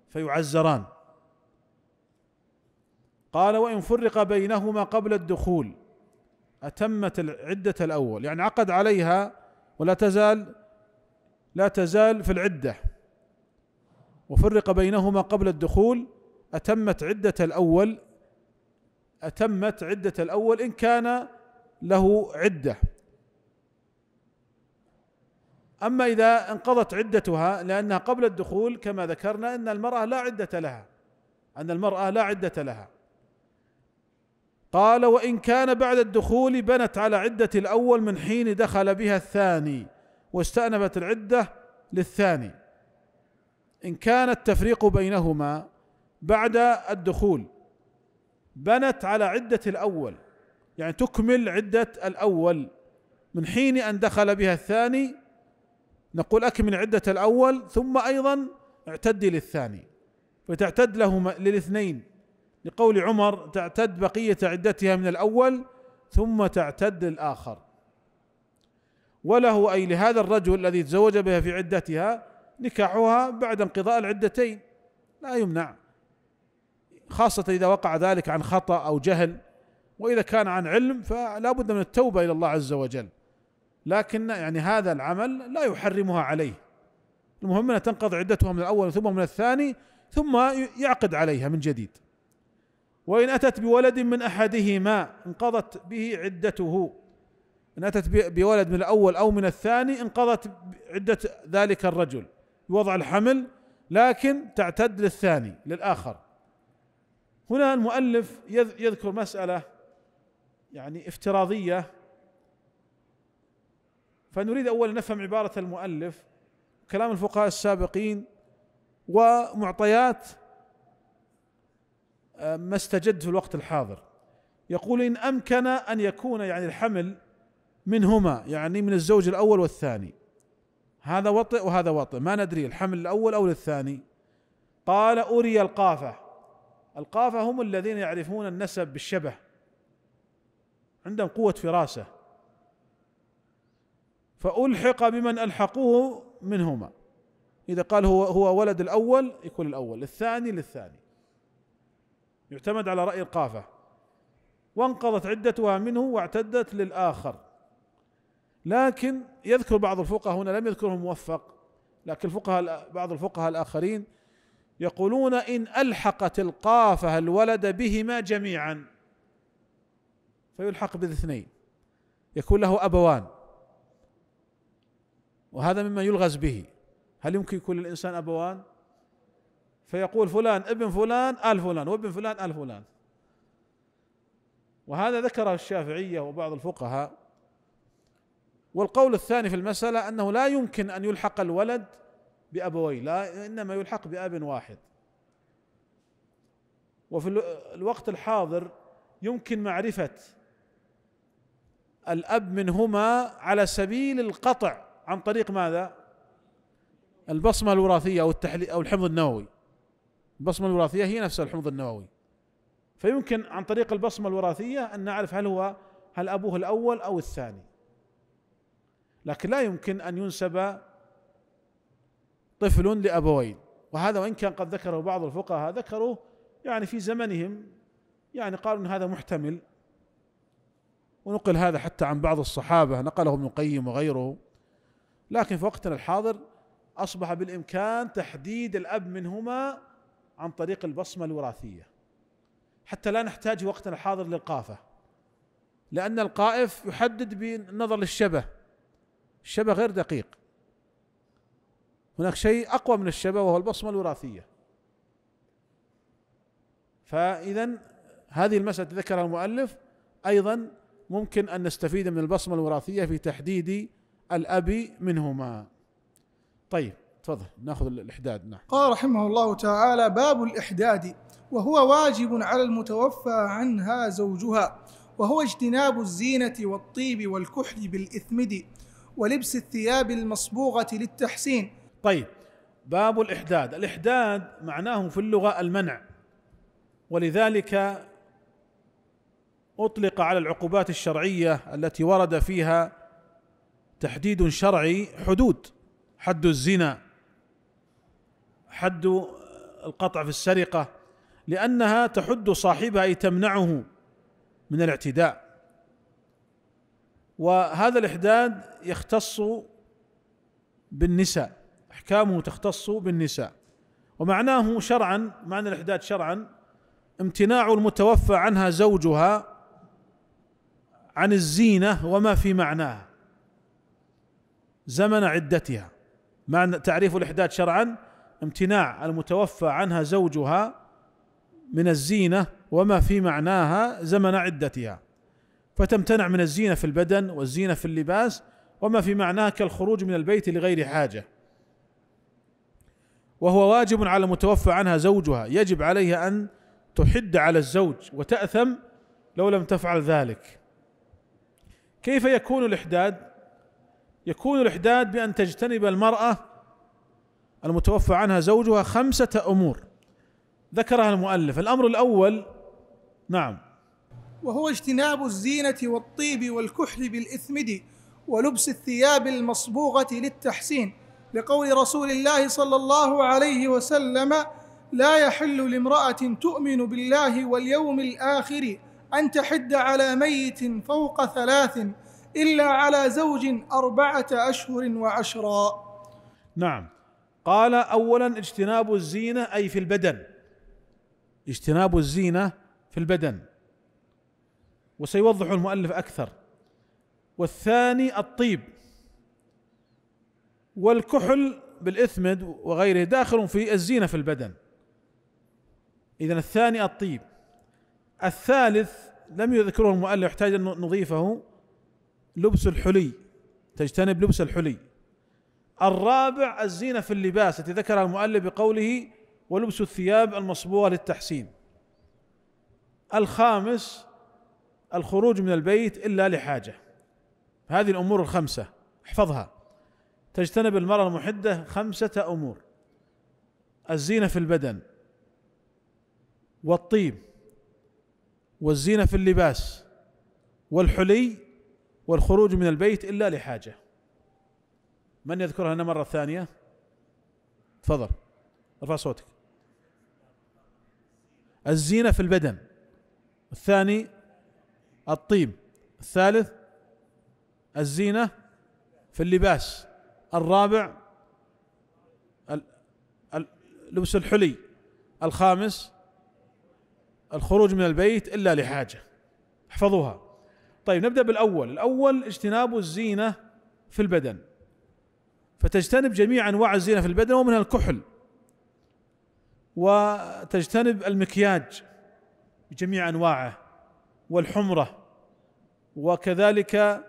فيعزران قال وإن فرق بينهما قبل الدخول أتمت العدة الأول يعني عقد عليها ولا تزال لا تزال في العدة وفرق بينهما قبل الدخول أتمت عدة الأول أتمت عدة الأول إن كان له عدة أما إذا انقضت عدتها لأنها قبل الدخول كما ذكرنا أن المرأة لا عدة لها أن المرأة لا عدة لها قال وإن كان بعد الدخول بنت على عدة الأول من حين دخل بها الثاني واستأنفت العدة للثاني إن كان التفريق بينهما بعد الدخول بنت على عدة الأول يعني تكمل عدة الأول من حين أن دخل بها الثاني نقول أكمل عدة الأول ثم أيضا اعتدي للثاني فتعتد له للاثنين لقول عمر تعتد بقية عدتها من الأول ثم تعتد للآخر وله أي لهذا الرجل الذي تزوج بها في عدتها نكاحها بعد انقضاء العدتين لا يمنع خاصة إذا وقع ذلك عن خطأ أو جهل وإذا كان عن علم فلا بد من التوبة إلى الله عز وجل لكن يعني هذا العمل لا يحرمها عليه المهم أنها تنقضي عدتها من الأول ثم من الثاني ثم يعقد عليها من جديد وإن أتت بولد من أحدهما انقضت به عدته إن أتت بولد من الأول أو من الثاني انقضت عدة ذلك الرجل بوضع الحمل لكن تعتد للثاني للآخر هنا المؤلف يذكر مسألة يعني افتراضية فنريد أولا نفهم عبارة المؤلف كلام الفقهاء السابقين ومعطيات آه، ما استجد في الوقت الحاضر يقول إن أمكن أن يكون يعني الحمل منهما يعني من الزوج الأول والثاني هذا وطئ وهذا وطئ ما ندري الحمل الأول أو الثاني قال أري القافة القافة هم الذين يعرفون النسب بالشبه عندهم قوة فراسة فألحق بمن ألحقوه منهما إذا قال هو هو ولد الأول يكون الأول الثاني للثاني يعتمد على رأي القافة وانقضت عدتها منه واعتدت للآخر لكن يذكر بعض الفقهاء هنا لم يذكره موفق لكن الفقهاء بعض الفقهاء الآخرين يقولون ان الحقت القافه الولد بهما جميعا فيلحق بالاثنين يكون له ابوان وهذا مما يلغز به هل يمكن يكون للانسان ابوان فيقول فلان ابن فلان ال فلان وابن فلان ال فلان وهذا ذكره الشافعيه وبعض الفقهاء والقول الثاني في المساله انه لا يمكن ان يلحق الولد بأبوي لا إنما يلحق بأب واحد وفي الوقت الحاضر يمكن معرفة الأب منهما على سبيل القطع عن طريق ماذا؟ البصمة الوراثية أو أو الحمض النووي البصمة الوراثية هي نفسها الحمض النووي فيمكن عن طريق البصمة الوراثية أن نعرف هل هو هل أبوه الأول أو الثاني لكن لا يمكن أن ينسب طفل لابوين وهذا وان كان قد ذكره بعض الفقهاء ذكروه يعني في زمنهم يعني قالوا ان هذا محتمل ونقل هذا حتى عن بعض الصحابه نقله ابن القيم وغيره لكن في وقتنا الحاضر اصبح بالامكان تحديد الاب منهما عن طريق البصمه الوراثيه حتى لا نحتاج وقتنا الحاضر للقافه لان القائف يحدد بالنظر للشبه الشبه غير دقيق هناك شيء أقوى من الشبه وهو البصمة الوراثية فإذا هذه المسألة ذكرها المؤلف أيضا ممكن أن نستفيد من البصمة الوراثية في تحديد الأب منهما طيب تفضل ناخذ الإحداد نعم قال رحمه الله تعالى باب الإحداد وهو واجب على المتوفى عنها زوجها وهو اجتناب الزينة والطيب والكحل بالإثمد ولبس الثياب المصبوغة للتحسين طيب باب الإحداد الإحداد معناه في اللغة المنع ولذلك أطلق على العقوبات الشرعية التي ورد فيها تحديد شرعي حدود حد الزنا حد القطع في السرقة لأنها تحد صاحبها أي تمنعه من الاعتداء وهذا الإحداد يختص بالنساء احكامه تختص بالنساء ومعناه شرعا معنى الاحداد شرعا امتناع المتوفى عنها زوجها عن الزينه وما في معناها زمن عدتها معنى تعريف الاحداد شرعا امتناع المتوفى عنها زوجها من الزينه وما في معناها زمن عدتها فتمتنع من الزينه في البدن والزينه في اللباس وما في معناها كالخروج من البيت لغير حاجه وهو واجب على المتوفى عنها زوجها يجب عليها ان تحد على الزوج وتاثم لو لم تفعل ذلك كيف يكون الاحداد يكون الاحداد بان تجتنب المراه المتوفى عنها زوجها خمسه امور ذكرها المؤلف الامر الاول نعم وهو اجتناب الزينه والطيب والكحل بالاثمد ولبس الثياب المصبوغه للتحسين لقول رسول الله صلى الله عليه وسلم لا يحل لامرأة تؤمن بالله واليوم الآخر أن تحد على ميت فوق ثلاث إلا على زوج أربعة أشهر وعشرا. نعم، قال أولا اجتناب الزينة أي في البدن. اجتناب الزينة في البدن. وسيوضح المؤلف أكثر. والثاني الطيب والكحل بالإثمد وغيره داخل في الزينة في البدن إذا الثاني الطيب الثالث لم يذكره المؤلف يحتاج أن نضيفه لبس الحلي تجتنب لبس الحلي الرابع الزينة في اللباس التي ذكرها المؤلف بقوله ولبس الثياب المصبوغة للتحسين الخامس الخروج من البيت إلا لحاجة هذه الأمور الخمسة احفظها تجتنب المرأة المحدة خمسة أمور الزينة في البدن والطيب والزينة في اللباس والحلي والخروج من البيت إلا لحاجة من يذكرها لنا مرة ثانية تفضل ارفع صوتك الزينة في البدن الثاني الطيب الثالث الزينة في اللباس الرابع لبس الحلي الخامس الخروج من البيت الا لحاجه احفظوها طيب نبدا بالاول الاول اجتناب الزينه في البدن فتجتنب جميع انواع الزينه في البدن ومنها الكحل وتجتنب المكياج بجميع انواعه والحمره وكذلك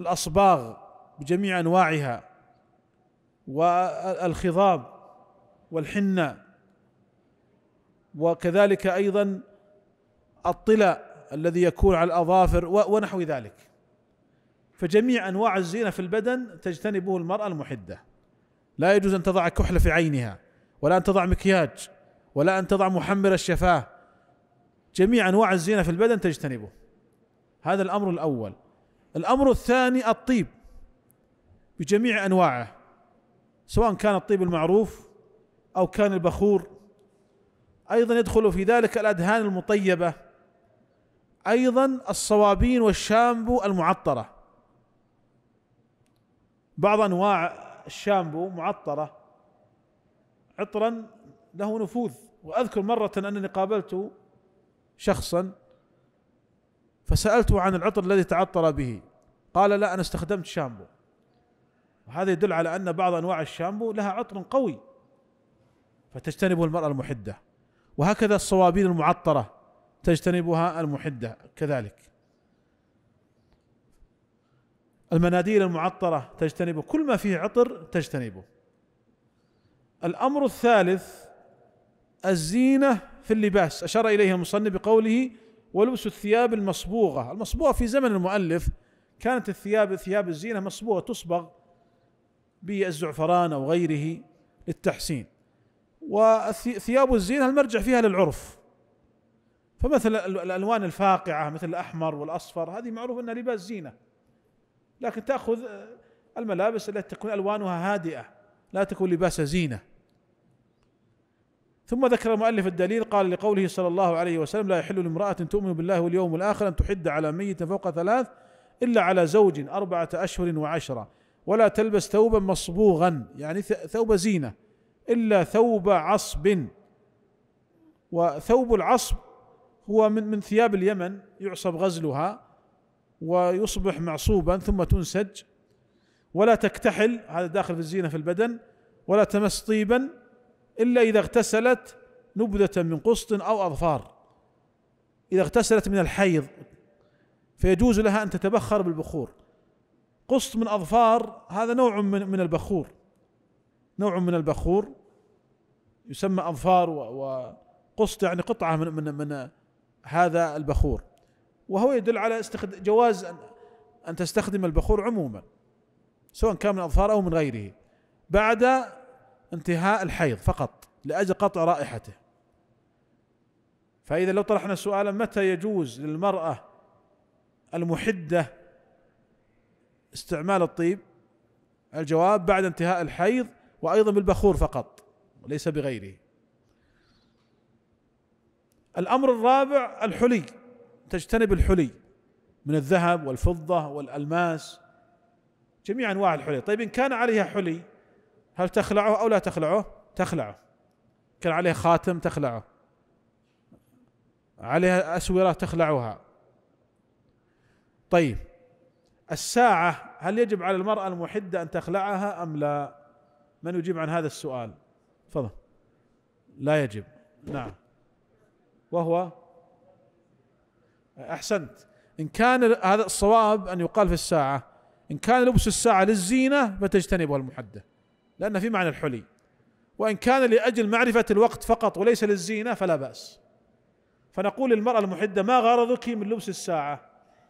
الاصباغ بجميع انواعها والخضاب والحنه وكذلك ايضا الطلاء الذي يكون على الاظافر ونحو ذلك فجميع انواع الزينه في البدن تجتنبه المراه المحده لا يجوز ان تضع كحله في عينها ولا ان تضع مكياج ولا ان تضع محمر الشفاه جميع انواع الزينه في البدن تجتنبه هذا الامر الاول الامر الثاني الطيب بجميع انواعه سواء كان الطيب المعروف او كان البخور ايضا يدخل في ذلك الادهان المطيبه ايضا الصوابين والشامبو المعطره بعض انواع الشامبو معطره عطرا له نفوذ واذكر مره انني قابلت شخصا فسالته عن العطر الذي تعطر به قال لا انا استخدمت شامبو وهذا يدل على أن بعض أنواع الشامبو لها عطر قوي فتجتنبه المرأة المحدة وهكذا الصوابين المعطرة تجتنبها المحدة كذلك المناديل المعطرة تجتنبه كل ما فيه عطر تجتنبه الأمر الثالث الزينة في اللباس أشار إليها المصنف بقوله ولبس الثياب المصبوغة المصبوغة في زمن المؤلف كانت الثياب ثياب الزينة مصبوغة تصبغ بالزعفران او غيره للتحسين وثياب الزينه المرجع فيها للعرف فمثل الالوان الفاقعه مثل الاحمر والاصفر هذه معروف انها لباس زينه لكن تاخذ الملابس التي تكون الوانها هادئه لا تكون لباس زينه ثم ذكر المؤلف الدليل قال لقوله صلى الله عليه وسلم لا يحل لامرأة تؤمن بالله واليوم الآخر أن تحد على ميت فوق ثلاث إلا على زوج أربعة أشهر وعشرة ولا تلبس ثوبا مصبوغا يعني ثوب زينه الا ثوب عصب وثوب العصب هو من من ثياب اليمن يعصب غزلها ويصبح معصوبا ثم تنسج ولا تكتحل هذا داخل في الزينه في البدن ولا تمس طيبا الا اذا اغتسلت نبذه من قسط او اظفار اذا اغتسلت من الحيض فيجوز لها ان تتبخر بالبخور قسط من اظفار هذا نوع من من البخور نوع من البخور يسمى اظفار وقسط يعني قطعه من من من هذا البخور وهو يدل على جواز ان ان تستخدم البخور عموما سواء كان من اظفار او من غيره بعد انتهاء الحيض فقط لاجل قطع رائحته فاذا لو طرحنا سؤالا متى يجوز للمراه المحده استعمال الطيب الجواب بعد انتهاء الحيض وايضا بالبخور فقط وليس بغيره الامر الرابع الحلي تجتنب الحلي من الذهب والفضه والالماس جميع انواع الحلي طيب ان كان عليها حلي هل تخلعه او لا تخلعه تخلعه كان عليها خاتم تخلعه عليها اسوره تخلعها طيب الساعة هل يجب على المرأة المحدة أن تخلعها أم لا من يجيب عن هذا السؤال تفضل لا يجب نعم وهو أحسنت إن كان هذا الصواب أن يقال في الساعة إن كان لبس الساعة للزينة فتجتنبها المحدة لأن في معنى الحلي وإن كان لأجل معرفة الوقت فقط وليس للزينة فلا بأس فنقول للمرأة المحدة ما غرضك من لبس الساعة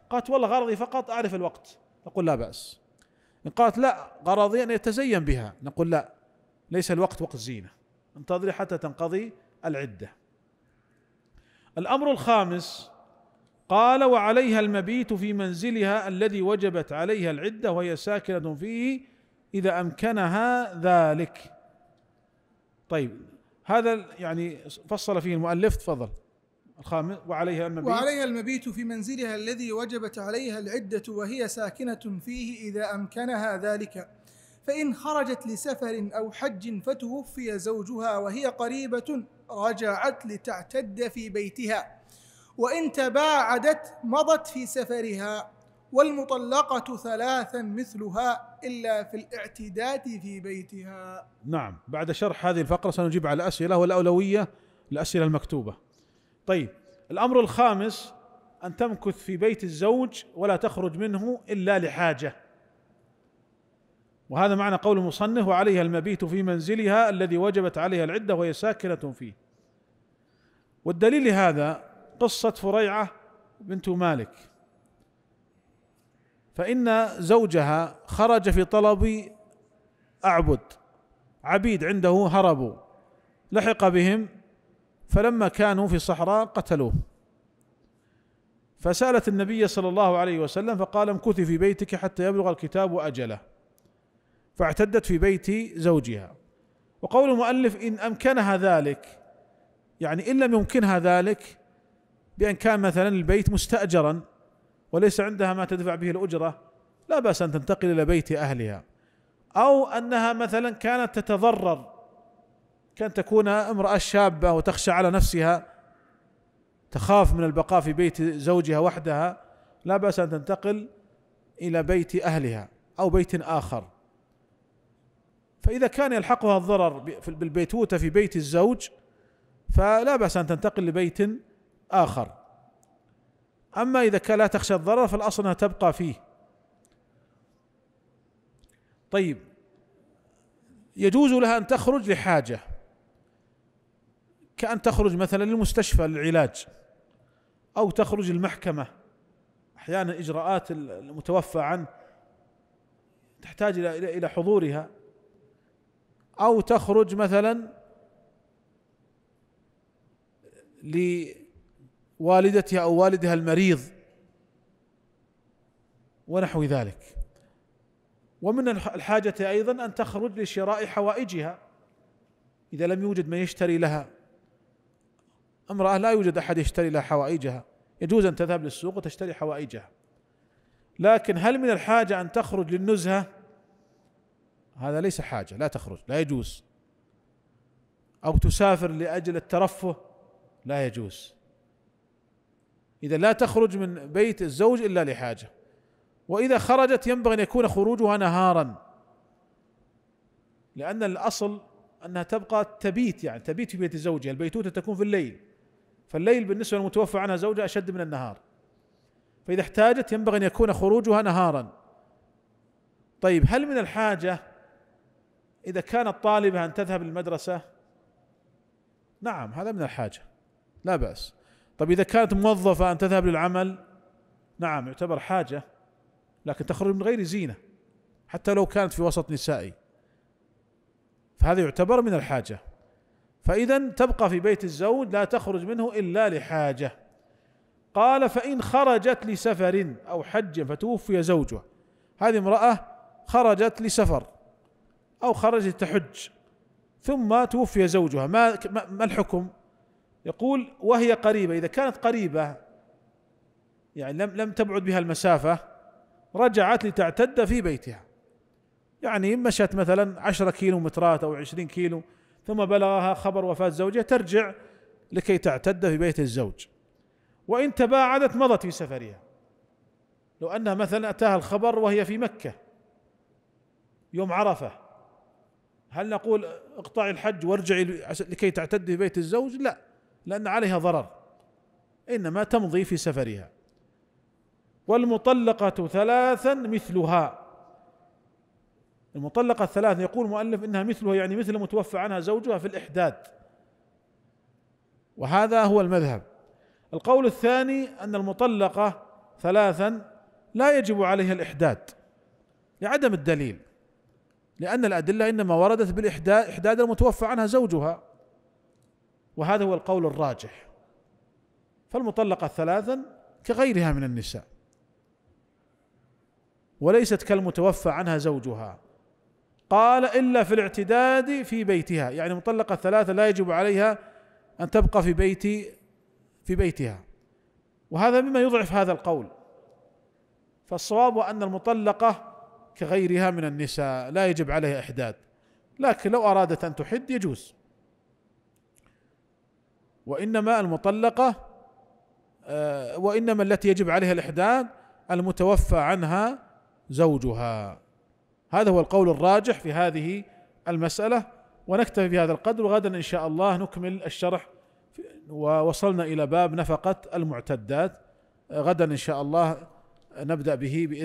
قالت والله غرضي فقط أعرف الوقت نقول لا بأس إن قالت لا غرضي أن يتزين بها نقول لا ليس الوقت وقت زينة انتظري حتى تنقضي العدة الأمر الخامس قال وعليها المبيت في منزلها الذي وجبت عليها العدة وهي ساكنة فيه إذا أمكنها ذلك طيب هذا يعني فصل فيه المؤلف تفضل الخامس وعليها المبيت وعليها المبيت في منزلها الذي وجبت عليها العدة وهي ساكنة فيه إذا أمكنها ذلك فإن خرجت لسفر أو حج فتوفي زوجها وهي قريبة رجعت لتعتد في بيتها وإن تباعدت مضت في سفرها والمطلقة ثلاثا مثلها إلا في الاعتداد في بيتها نعم بعد شرح هذه الفقرة سنجيب على الأسئلة والأولوية الأسئلة المكتوبة طيب الامر الخامس ان تمكث في بيت الزوج ولا تخرج منه الا لحاجه وهذا معنى قول المصنف وعليها المبيت في منزلها الذي وجبت عليها العده وهي ساكنه فيه والدليل هذا قصه فريعه بنت مالك فان زوجها خرج في طلب اعبد عبيد عنده هربوا لحق بهم فلما كانوا في الصحراء قتلوه فسالت النبي صلى الله عليه وسلم فقال امكثي في بيتك حتى يبلغ الكتاب اجله فاعتدت في بيت زوجها وقول المؤلف ان امكنها ذلك يعني ان لم يمكنها ذلك بان كان مثلا البيت مستاجرا وليس عندها ما تدفع به الاجره لا باس ان تنتقل الى بيت اهلها او انها مثلا كانت تتضرر كأن تكون امرأة شابة وتخشى على نفسها تخاف من البقاء في بيت زوجها وحدها لا بأس أن تنتقل إلى بيت أهلها أو بيت آخر فإذا كان يلحقها الضرر بالبيتوتة في بيت الزوج فلا بأس أن تنتقل لبيت آخر أما إذا كان لا تخشى الضرر فالأصل أنها تبقى فيه طيب يجوز لها أن تخرج لحاجة كأن تخرج مثلا للمستشفى للعلاج أو تخرج المحكمة أحيانا إجراءات المتوفى عنه تحتاج إلى إلى حضورها أو تخرج مثلا لوالدتها أو والدها المريض ونحو ذلك ومن الحاجة أيضا أن تخرج لشراء حوائجها إذا لم يوجد من يشتري لها امرأة لا يوجد أحد يشتري لها حوائجها يجوز أن تذهب للسوق وتشتري حوائجها لكن هل من الحاجة أن تخرج للنزهة هذا ليس حاجة لا تخرج لا يجوز أو تسافر لأجل الترفه لا يجوز إذا لا تخرج من بيت الزوج إلا لحاجة وإذا خرجت ينبغي أن يكون خروجها نهارا لأن الأصل أنها تبقى تبيت يعني تبيت في بيت زوجها البيتوتة تكون في الليل فالليل بالنسبة للمتوفى عنها زوجها أشد من النهار فإذا احتاجت ينبغي أن يكون خروجها نهارا طيب هل من الحاجة إذا كانت طالبة أن تذهب للمدرسة نعم هذا من الحاجة لا بأس طيب إذا كانت موظفة أن تذهب للعمل نعم يعتبر حاجة لكن تخرج من غير زينة حتى لو كانت في وسط نسائي فهذا يعتبر من الحاجة فإذا تبقى في بيت الزوج لا تخرج منه إلا لحاجة قال فإن خرجت لسفر أو حج فتوفي زوجها هذه امرأة خرجت لسفر أو خرجت تحج ثم توفي زوجها ما ما الحكم؟ يقول وهي قريبة إذا كانت قريبة يعني لم لم تبعد بها المسافة رجعت لتعتد في بيتها يعني مشت مثلا عشرة كيلو مترات أو عشرين كيلو ثم بلغها خبر وفاة زوجها ترجع لكي تعتد في بيت الزوج وإن تباعدت مضت في سفرها لو أنها مثلا أتاها الخبر وهي في مكة يوم عرفة هل نقول اقطعي الحج وارجعي لكي تعتد في بيت الزوج لا لأن عليها ضرر إنما تمضي في سفرها والمطلقة ثلاثا مثلها المطلقة الثلاث يقول مؤلف إنها مثله يعني مثل متوفى عنها زوجها في الإحداد وهذا هو المذهب القول الثاني أن المطلقة ثلاثا لا يجب عليها الإحداد لعدم الدليل لأن الأدلة إنما وردت بالإحداد إحداد المتوفى عنها زوجها وهذا هو القول الراجح فالمطلقة ثلاثا كغيرها من النساء وليست كالمتوفى عنها زوجها قال إلا في الاعتداد في بيتها يعني مطلقة الثلاثة لا يجب عليها أن تبقى في بيت في بيتها وهذا مما يضعف هذا القول فالصواب أن المطلقة كغيرها من النساء لا يجب عليها إحداد لكن لو أرادت أن تحد يجوز وإنما المطلقة آه، وإنما التي يجب عليها الإحداد المتوفى عنها زوجها هذا هو القول الراجح في هذه المسألة ونكتفي بهذا القدر وغدا إن شاء الله نكمل الشرح ووصلنا إلى باب نفقة المعتدات غدا إن شاء الله نبدأ به بإذن